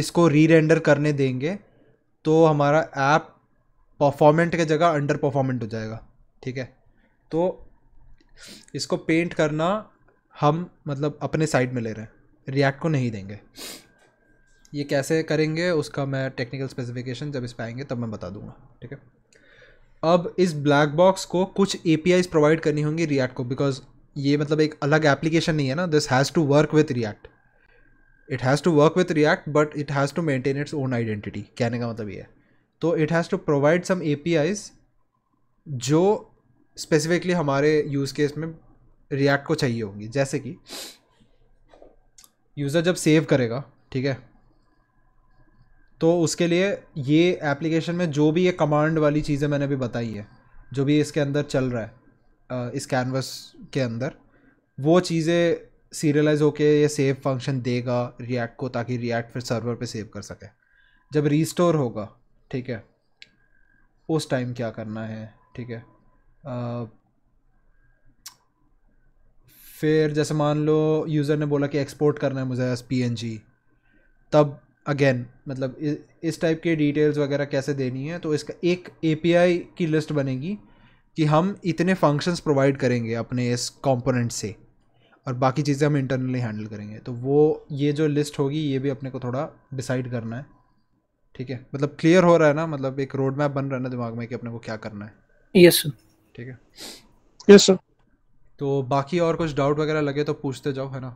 इसको री रेंडर करने देंगे तो हमारा ऐप परफॉर्मेंट के जगह अंडर परफॉर्मेंट हो जाएगा ठीक है तो इसको पेंट करना हम मतलब अपने साइड में ले रहे हैं रिएक्ट को नहीं देंगे ये कैसे करेंगे उसका मैं टेक्निकल स्पेसिफिकेशन जब इस पर आएंगे तब मैं बता दूंगा ठीक है अब इस ब्लैक बॉक्स को कुछ ए प्रोवाइड करनी होंगी रिएक्ट को बिकॉज ये मतलब एक अलग एप्लीकेशन नहीं है ना this has to work with React it has to work with React but it has to maintain its own identity कहने का मतलब ये है तो it has to provide some a जो स्पेसिफिकली हमारे यूज़ केस में रिएक्ट को चाहिए होंगी जैसे कि यूज़र जब सेव करेगा ठीक है तो उसके लिए ये एप्लीकेशन में जो भी ये कमांड वाली चीज़ें मैंने अभी बताई है जो भी इसके अंदर चल रहा है इस कैनवस के अंदर वो चीज़ें सीरियलाइज होके ये सेव फंक्शन देगा रिएक्ट को ताकि रिएक्ट फिर सर्वर पे सेव कर सके जब रीस्टोर होगा ठीक है उस टाइम क्या करना है ठीक है फिर जैसे मान लो यूज़र ने बोला कि एक्सपोर्ट करना है मुझे एस पी तब अगेन मतलब इस टाइप के डिटेल्स वगैरह कैसे देनी है तो इसका एक ए पी आई की लिस्ट बनेगी कि हम इतने फंक्शंस प्रोवाइड करेंगे अपने इस कंपोनेंट से और बाकी चीज़ें हम इंटरनली हैंडल करेंगे तो वो ये जो लिस्ट होगी ये भी अपने को थोड़ा डिसाइड करना है ठीक है मतलब क्लियर हो रहा है ना मतलब एक रोड मैप बन रहा है ना दिमाग में कि अपने को क्या करना है यस yes, ठीक है यस yes, सर तो बाकी और कुछ डाउट वगैरह लगे तो पूछते जाओ है ना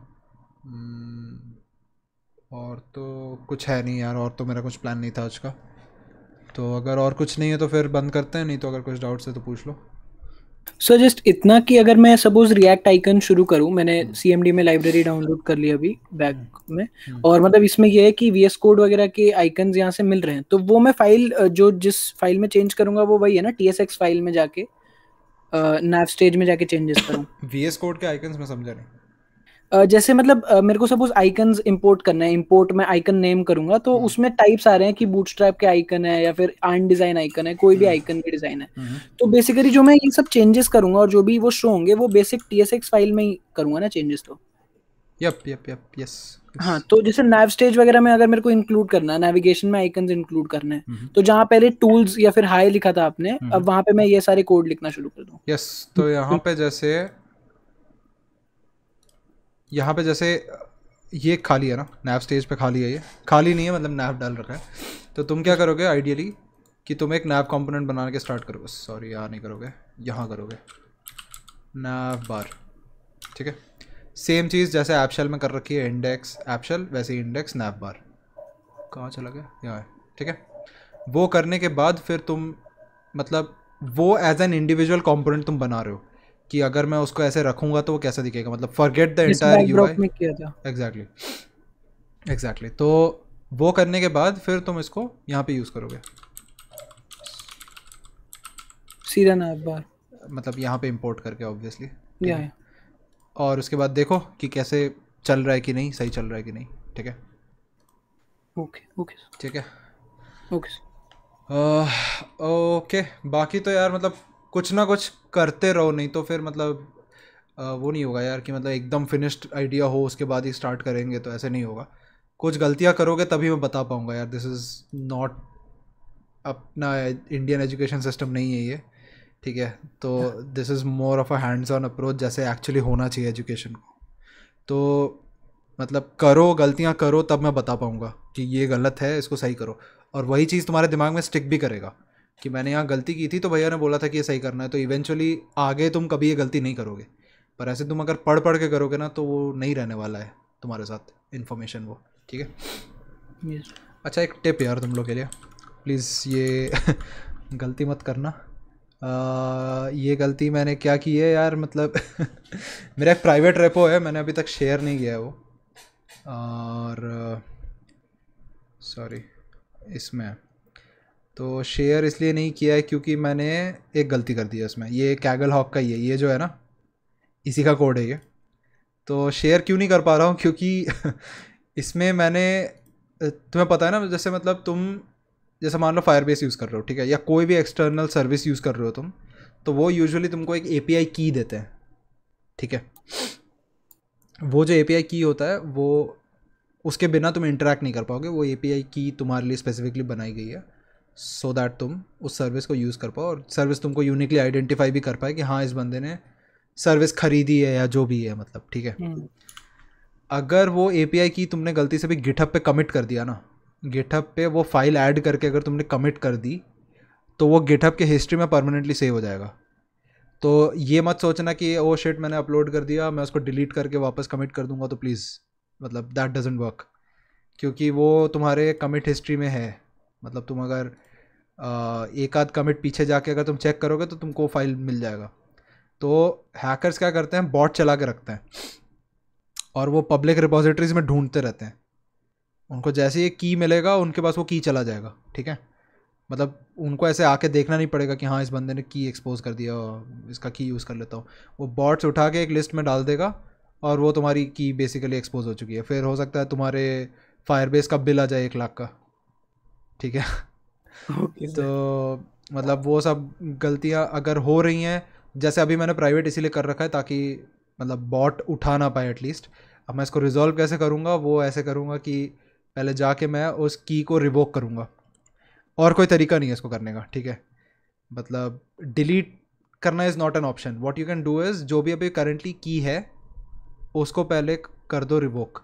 hmm, और तो कुछ है नहीं यार और तो मेरा कुछ प्लान नहीं था आज का तो अगर और कुछ नहीं है तो फिर बंद करते हैं नहीं तो अगर कुछ डाउट्स है तो पूछ लो सर जस्ट इतना कि अगर मैं सपोज रिएक्ट आइकन शुरू करूं मैंने सीएमडी hmm. में लाइब्रेरी डाउनलोड कर लिया अभी बैग hmm. में और मतलब इसमें यह है कि वी एस कोड वगैरह के आइकन यहाँ से मिल रहे हैं तो वो मैं फाइल जो जिस फाइल में चेंज करूंगा वो वही है ना टीएसएक्स फाइल में जाके नैव स्टेज में जाके चेंजेस करूँ एस कोड के आइकन्स में समझा नहीं Uh, जैसे मतलब uh, मेरे को सपोज आइकन इंपोर्ट करना है इंपोर्ट में आइकन नेम करूंगा तो हम्म। उसमें टाइप्स आ रहे हैं कि बूटस्ट्रैप के आइकन है या फिर आन डिजाइन आइकन है कोई भी आइकन के डिजाइन है हम्म। तो बेसिकली जो मैं ये सब चेंजेस करूंगा और जो भी वो शो होंगे वो बेसिक टी फाइल में ही करूंगा ना चेंजेस तो यप यप यप यस हाँ तो जैसे नैव स्टेज वगैरह में अगर मेरे को इंक्लूड करना है नेविगेशन में आइकन इंक्लूड करना है तो जहाँ पहले टूल्स या फिर हाई लिखा था आपने हम्म। अब वहां पे मैं ये सारे कोड लिखना शुरू कर दूँ यस तो हम्म। यहाँ पे जैसे यहाँ पे जैसे ये खाली है ना नैव स्टेज पे खाली है ये खाली नहीं है मतलब नैव डाल रखा है तो तुम क्या करोगे आइडियली कि तुम एक नैव कंपोनेंट बना के स्टार्ट करोगे सॉरी यहाँ नहीं करोगे यहाँ करोगे नैव बार ठीक है सेम चीज़ जैसे एप्शल में कर रखी है इंडेक्स एप्शल वैसे इंडेक्स नैप बार कहाँ चला गया यहाँ ठीक है वो करने के बाद फिर तुम मतलब वो एज एन इंडिविजुअल कॉम्पोनेंट तुम बना रहे हो कि अगर मैं उसको ऐसे रखूंगा तो वो कैसा दिखेगा मतलब forget the entire I exactly exactly तो वो करने के बाद फिर तुम इसको यहाँ पे यूज़ करोगे सीधा ना बार मतलब यहाँ पे इंपोर्ट करके ऑब्वियसली या, या और उसके बाद देखो कि कैसे चल रहा है कि नहीं सही चल रहा है कि नहीं ठीक है ओके ओके ठीक है ओके ओके uh, बाकी तो यार मतलब कुछ ना कुछ करते रहो नहीं तो फिर मतलब आ, uh, वो नहीं होगा यार कि मतलब एकदम फिनिश्ड आइडिया हो उसके बाद ही स्टार्ट करेंगे तो ऐसे नहीं होगा कुछ गलतियाँ करोगे तभी मैं बता पाऊँगा यार दिस इज़ नॉट अपना इंडियन एजुकेशन सिस्टम नहीं है ये ठीक है तो this is more of a hands on approach जैसे एक्चुअली होना चाहिए एजुकेशन को तो मतलब करो गलतियाँ करो तब मैं बता पाऊँगा कि ये गलत है इसको सही करो और वही चीज़ तुम्हारे दिमाग में स्टिक भी करेगा कि मैंने यहाँ गलती की थी तो भैया ने बोला था कि ये सही करना है तो इवेंचुअली आगे तुम कभी ये गलती नहीं करोगे पर ऐसे तुम अगर पढ़ पढ़ के करोगे ना तो वो नहीं रहने वाला है तुम्हारे साथ इन्फॉर्मेशन वो ठीक है yes. अच्छा एक टिप यार तुम लोग के लिए प्लीज़ ये गलती मत करना ये गलती मैंने क्या की है यार मतलब मेरा एक प्राइवेट रेपो है मैंने अभी तक शेयर नहीं किया है वो और सॉरी इसमें तो शेयर इसलिए नहीं किया है क्योंकि मैंने एक गलती कर दी है इसमें ये कैगल हॉक का ही है ये जो है ना इसी का कोड है ये तो शेयर क्यों नहीं कर पा रहा हूँ क्योंकि इसमें मैंने तुम्हें पता है ना जैसे मतलब तुम जैसे मान लो फायरबेस यूज़ कर रहे हो ठीक है या कोई भी एक्सटर्नल सर्विस यूज़ कर रहे हो तुम तो वो यूजुअली तुमको एक ए की देते हैं ठीक है वो जो ए की होता है वो उसके बिना तुम इंटरेक्ट नहीं कर पाओगे वो ए की तुम्हारे लिए स्पेसिफिकली बनाई गई है सो so दैट तुम उस सर्विस को यूज़ कर पाओ और सर्विस तुमको यूनिकली आइडेंटिफाई भी कर पाए कि हाँ इस बंदे ने सर्विस खरीदी है या जो भी है मतलब ठीक है हम्म। अगर वो ए की तुमने गलती से भी गिटहब पे कमिट कर दिया ना गिटहब पे वो फाइल ऐड करके अगर तुमने कमिट कर दी तो वो गिटहब के हिस्ट्री में परमानेंटली सेव हो जाएगा तो ये मत सोचना कि ओ शेट मैंने अपलोड कर दिया मैं उसको डिलीट करके वापस कमिट कर दूंगा तो प्लीज़ मतलब दैट डजेंट वर्क क्योंकि वो तुम्हारे कमिट हिस्ट्री में है मतलब तुम अगर एक आध कमिट पीछे जाके अगर तुम चेक करोगे तो तुमको फाइल मिल जाएगा तो हैकर्स क्या करते हैं बॉट चला के रखते हैं और वो पब्लिक रिपोजिटरीज में ढूंढते रहते हैं उनको जैसे ये की मिलेगा उनके पास वो की चला जाएगा ठीक है मतलब उनको ऐसे आके देखना नहीं पड़ेगा कि हाँ इस बंदे ने की एक्सपोज कर दिया और इसका की यूज़ कर लेता हूँ वो बॉट्स उठा के एक लिस्ट में डाल देगा और वो तुम्हारी की बेसिकली एक्सपोज हो चुकी है फिर हो सकता है तुम्हारे फायरबेस का बिल आ जाए एक लाख का ठीक है okay, तो मतलब वो सब गलतियाँ अगर हो रही हैं जैसे अभी मैंने प्राइवेट इसीलिए कर रखा है ताकि मतलब बॉट उठा ना पाए एटलीस्ट अब मैं इसको रिजॉल्व कैसे करूँगा वो ऐसे करूँगा कि पहले जाके मैं उस की को रिवोक करूँगा और कोई तरीका नहीं है इसको करने का ठीक है मतलब डिलीट करना is not an option what you can do is जो भी अभी करेंटली की है उसको पहले कर दो रिवोक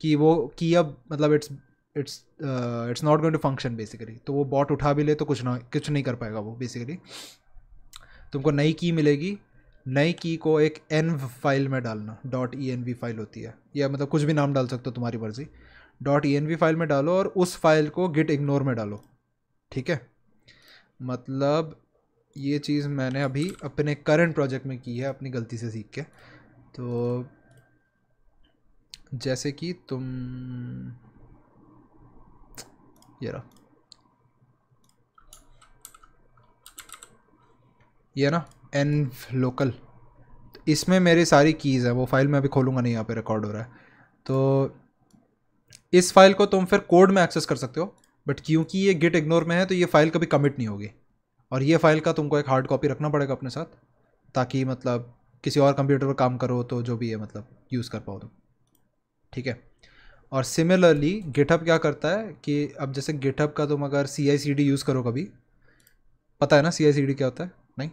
कि वो की अब मतलब it's it's it's not going to function basically तो वो बॉट उठा भी ले तो कुछ ना कुछ नहीं कर पाएगा वो बेसिकली तुमको नई की मिलेगी नई की को एक एन फाइल में डालना dot E N V file होती है या मतलब कुछ भी नाम डाल सकते हो तुम्हारी मर्ज़ी डॉट ई फाइल में डालो और उस फाइल को गिट इग्नोर में डालो ठीक है मतलब ये चीज़ मैंने अभी अपने करंट प्रोजेक्ट में की है अपनी गलती से सीख के तो जैसे कि तुम ये रहा ये ना एन लोकल इसमें मेरी सारी कीज़ है वो फाइल मैं अभी खोलूँगा नहीं यहाँ पे रिकॉर्ड हो रहा है तो इस फाइल को तुम फिर कोड में एक्सेस कर सकते हो बट क्योंकि ये गिट इग्नोर में है तो ये फ़ाइल कभी कमिट नहीं होगी और ये फ़ाइल का तुमको एक हार्ड कॉपी रखना पड़ेगा अपने साथ ताकि मतलब किसी और कंप्यूटर पर काम करो तो जो भी है मतलब यूज़ कर पाओ तुम ठीक है और सिमिलरली गिटहब क्या करता है कि अब जैसे गिटहब का तुम अगर सी आई सी डी यूज़ करो कभी पता है ना सी आई सी डी क्या होता है नहीं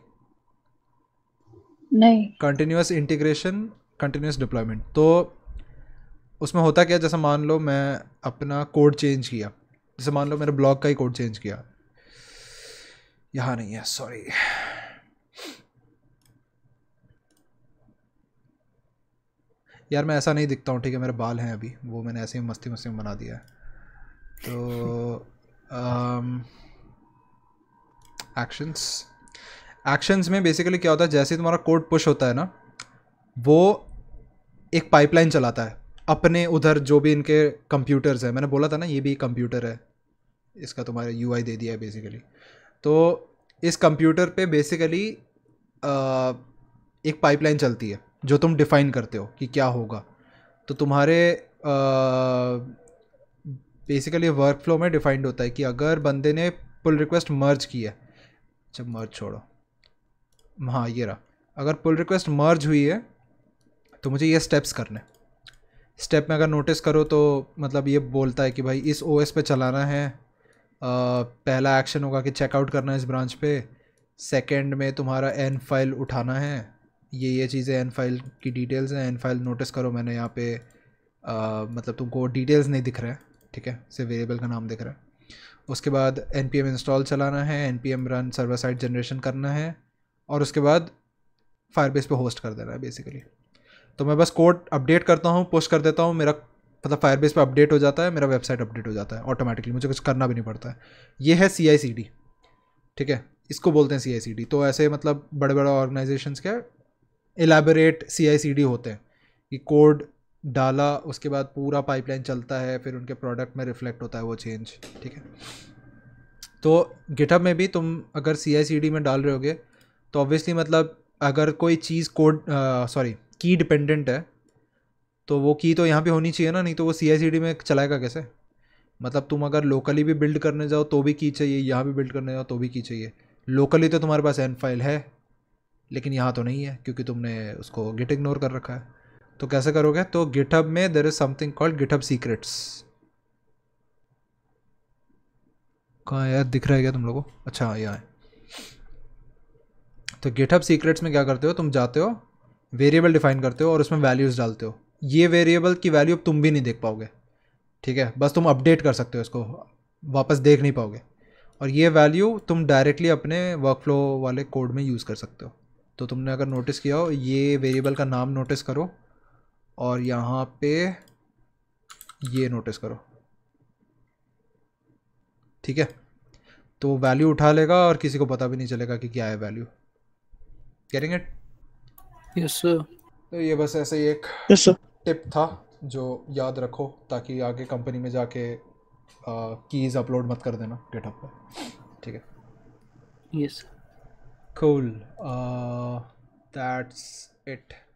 नहीं कंटिन्यूस इंटीग्रेशन कंटिन्यूस डिप्लॉयमेंट तो उसमें होता क्या जैसे मान लो मैं अपना कोड चेंज किया जैसे मान लो मेरे ब्लॉग का ही कोड चेंज किया यहाँ नहीं है सॉरी यार मैं ऐसा नहीं दिखता हूँ ठीक है मेरे बाल हैं अभी वो मैंने ऐसे ही मस्ती मस्ती में बना दिया है तो एक्शंस um, एक्शंस में बेसिकली क्या होता है जैसे ही तुम्हारा कोड पुश होता है ना वो एक पाइपलाइन चलाता है अपने उधर जो भी इनके कंप्यूटर्स हैं मैंने बोला था ना ये भी कंप्यूटर है इसका तुम्हारा यू दे दिया है बेसिकली तो इस कंप्यूटर पे बेसिकली एक पाइपलाइन चलती है जो तुम डिफ़ाइन करते हो कि क्या होगा तो तुम्हारे बेसिकली वर्क फ्लो में डिफाइंड होता है कि अगर बंदे ने पुल रिक्वेस्ट मर्ज की है जब अच्छा, मर्ज छोड़ो हाँ ये रहा अगर पुल रिक्वेस्ट मर्ज हुई है तो मुझे ये स्टेप्स करने स्टेप में अगर नोटिस करो तो मतलब ये बोलता है कि भाई इस एस पे चलाना है पहला एक्शन होगा कि चेकआउट करना है इस ब्रांच पे सेकंड में तुम्हारा एन फाइल उठाना है ये ये चीज़ें एन फाइल की डिटेल्स हैं एन फाइल नोटिस करो मैंने यहाँ पे आ, मतलब तुमको डिटेल्स नहीं दिख रहे ठीक है सिर्फ वेरिएबल का नाम दिख रहा है उसके बाद एन इंस्टॉल चलाना है N P run server side generation करना है और उसके बाद फायरबेस पे होस्ट कर देना है बेसिकली तो मैं बस कोड अपडेट करता हूँ पोस्ट कर देता हूँ मेरा मतलब फायरबेस पर अपडेट हो जाता है मेरा वेबसाइट अपडेट हो जाता है ऑटोमेटिकली मुझे कुछ करना भी नहीं पड़ता है ये है सी आई सी डी ठीक है इसको बोलते हैं सी आई सी डी तो ऐसे मतलब बड़े बड़े ऑर्गेनाइजेशन के एलेबोरेट सी आई सी डी होते हैं कि कोड डाला उसके बाद पूरा पाइपलाइन चलता है फिर उनके प्रोडक्ट में रिफ्लेक्ट होता है वो चेंज ठीक है तो गिटअप में भी तुम अगर सी आई सी डी में डाल रहे होगे तो ऑब्वियसली मतलब अगर कोई चीज़ कोड सॉरी की डिपेंडेंट है तो वो की तो यहाँ पे होनी चाहिए ना नहीं तो वो सी आई सी डी में चलाएगा कैसे मतलब तुम अगर लोकली भी बिल्ड करने जाओ तो भी की चाहिए यहाँ भी बिल्ड करने जाओ तो भी की चाहिए लोकली तो तुम्हारे पास एन फाइल है लेकिन यहाँ तो नहीं है क्योंकि तुमने उसको गिट इग्नोर कर रखा है तो कैसे करोगे तो गिटहब में there is something called GitHub secrets कहाँ यार दिख रहा है क्या तुम लोगों अच्छा यहाँ तो गिटहब सीक्रेट्स में क्या करते हो तुम जाते हो वेरिएबल डिफाइन करते हो और उसमें वैल्यूज़ डालते हो ये वेरिएबल की वैल्यू अब तुम भी नहीं देख पाओगे ठीक है बस तुम अपडेट कर सकते हो इसको वापस देख नहीं पाओगे और ये वैल्यू तुम डायरेक्टली अपने वर्क फ्लो वाले कोड में यूज़ कर सकते हो तो तुमने अगर नोटिस किया हो ये वेरिएबल का नाम नोटिस करो और यहाँ पे ये नोटिस करो ठीक है तो वैल्यू उठा लेगा और किसी को पता भी नहीं चलेगा कि क्या है वैल्यू कह करेंगे यस सर तो ये बस ऐसे ही एक यस सर टिप था जो याद रखो ताकि आगे कंपनी में जाके कीज अपलोड मत कर देना गेटअप पे ठीक है यस कूल दैट्स इट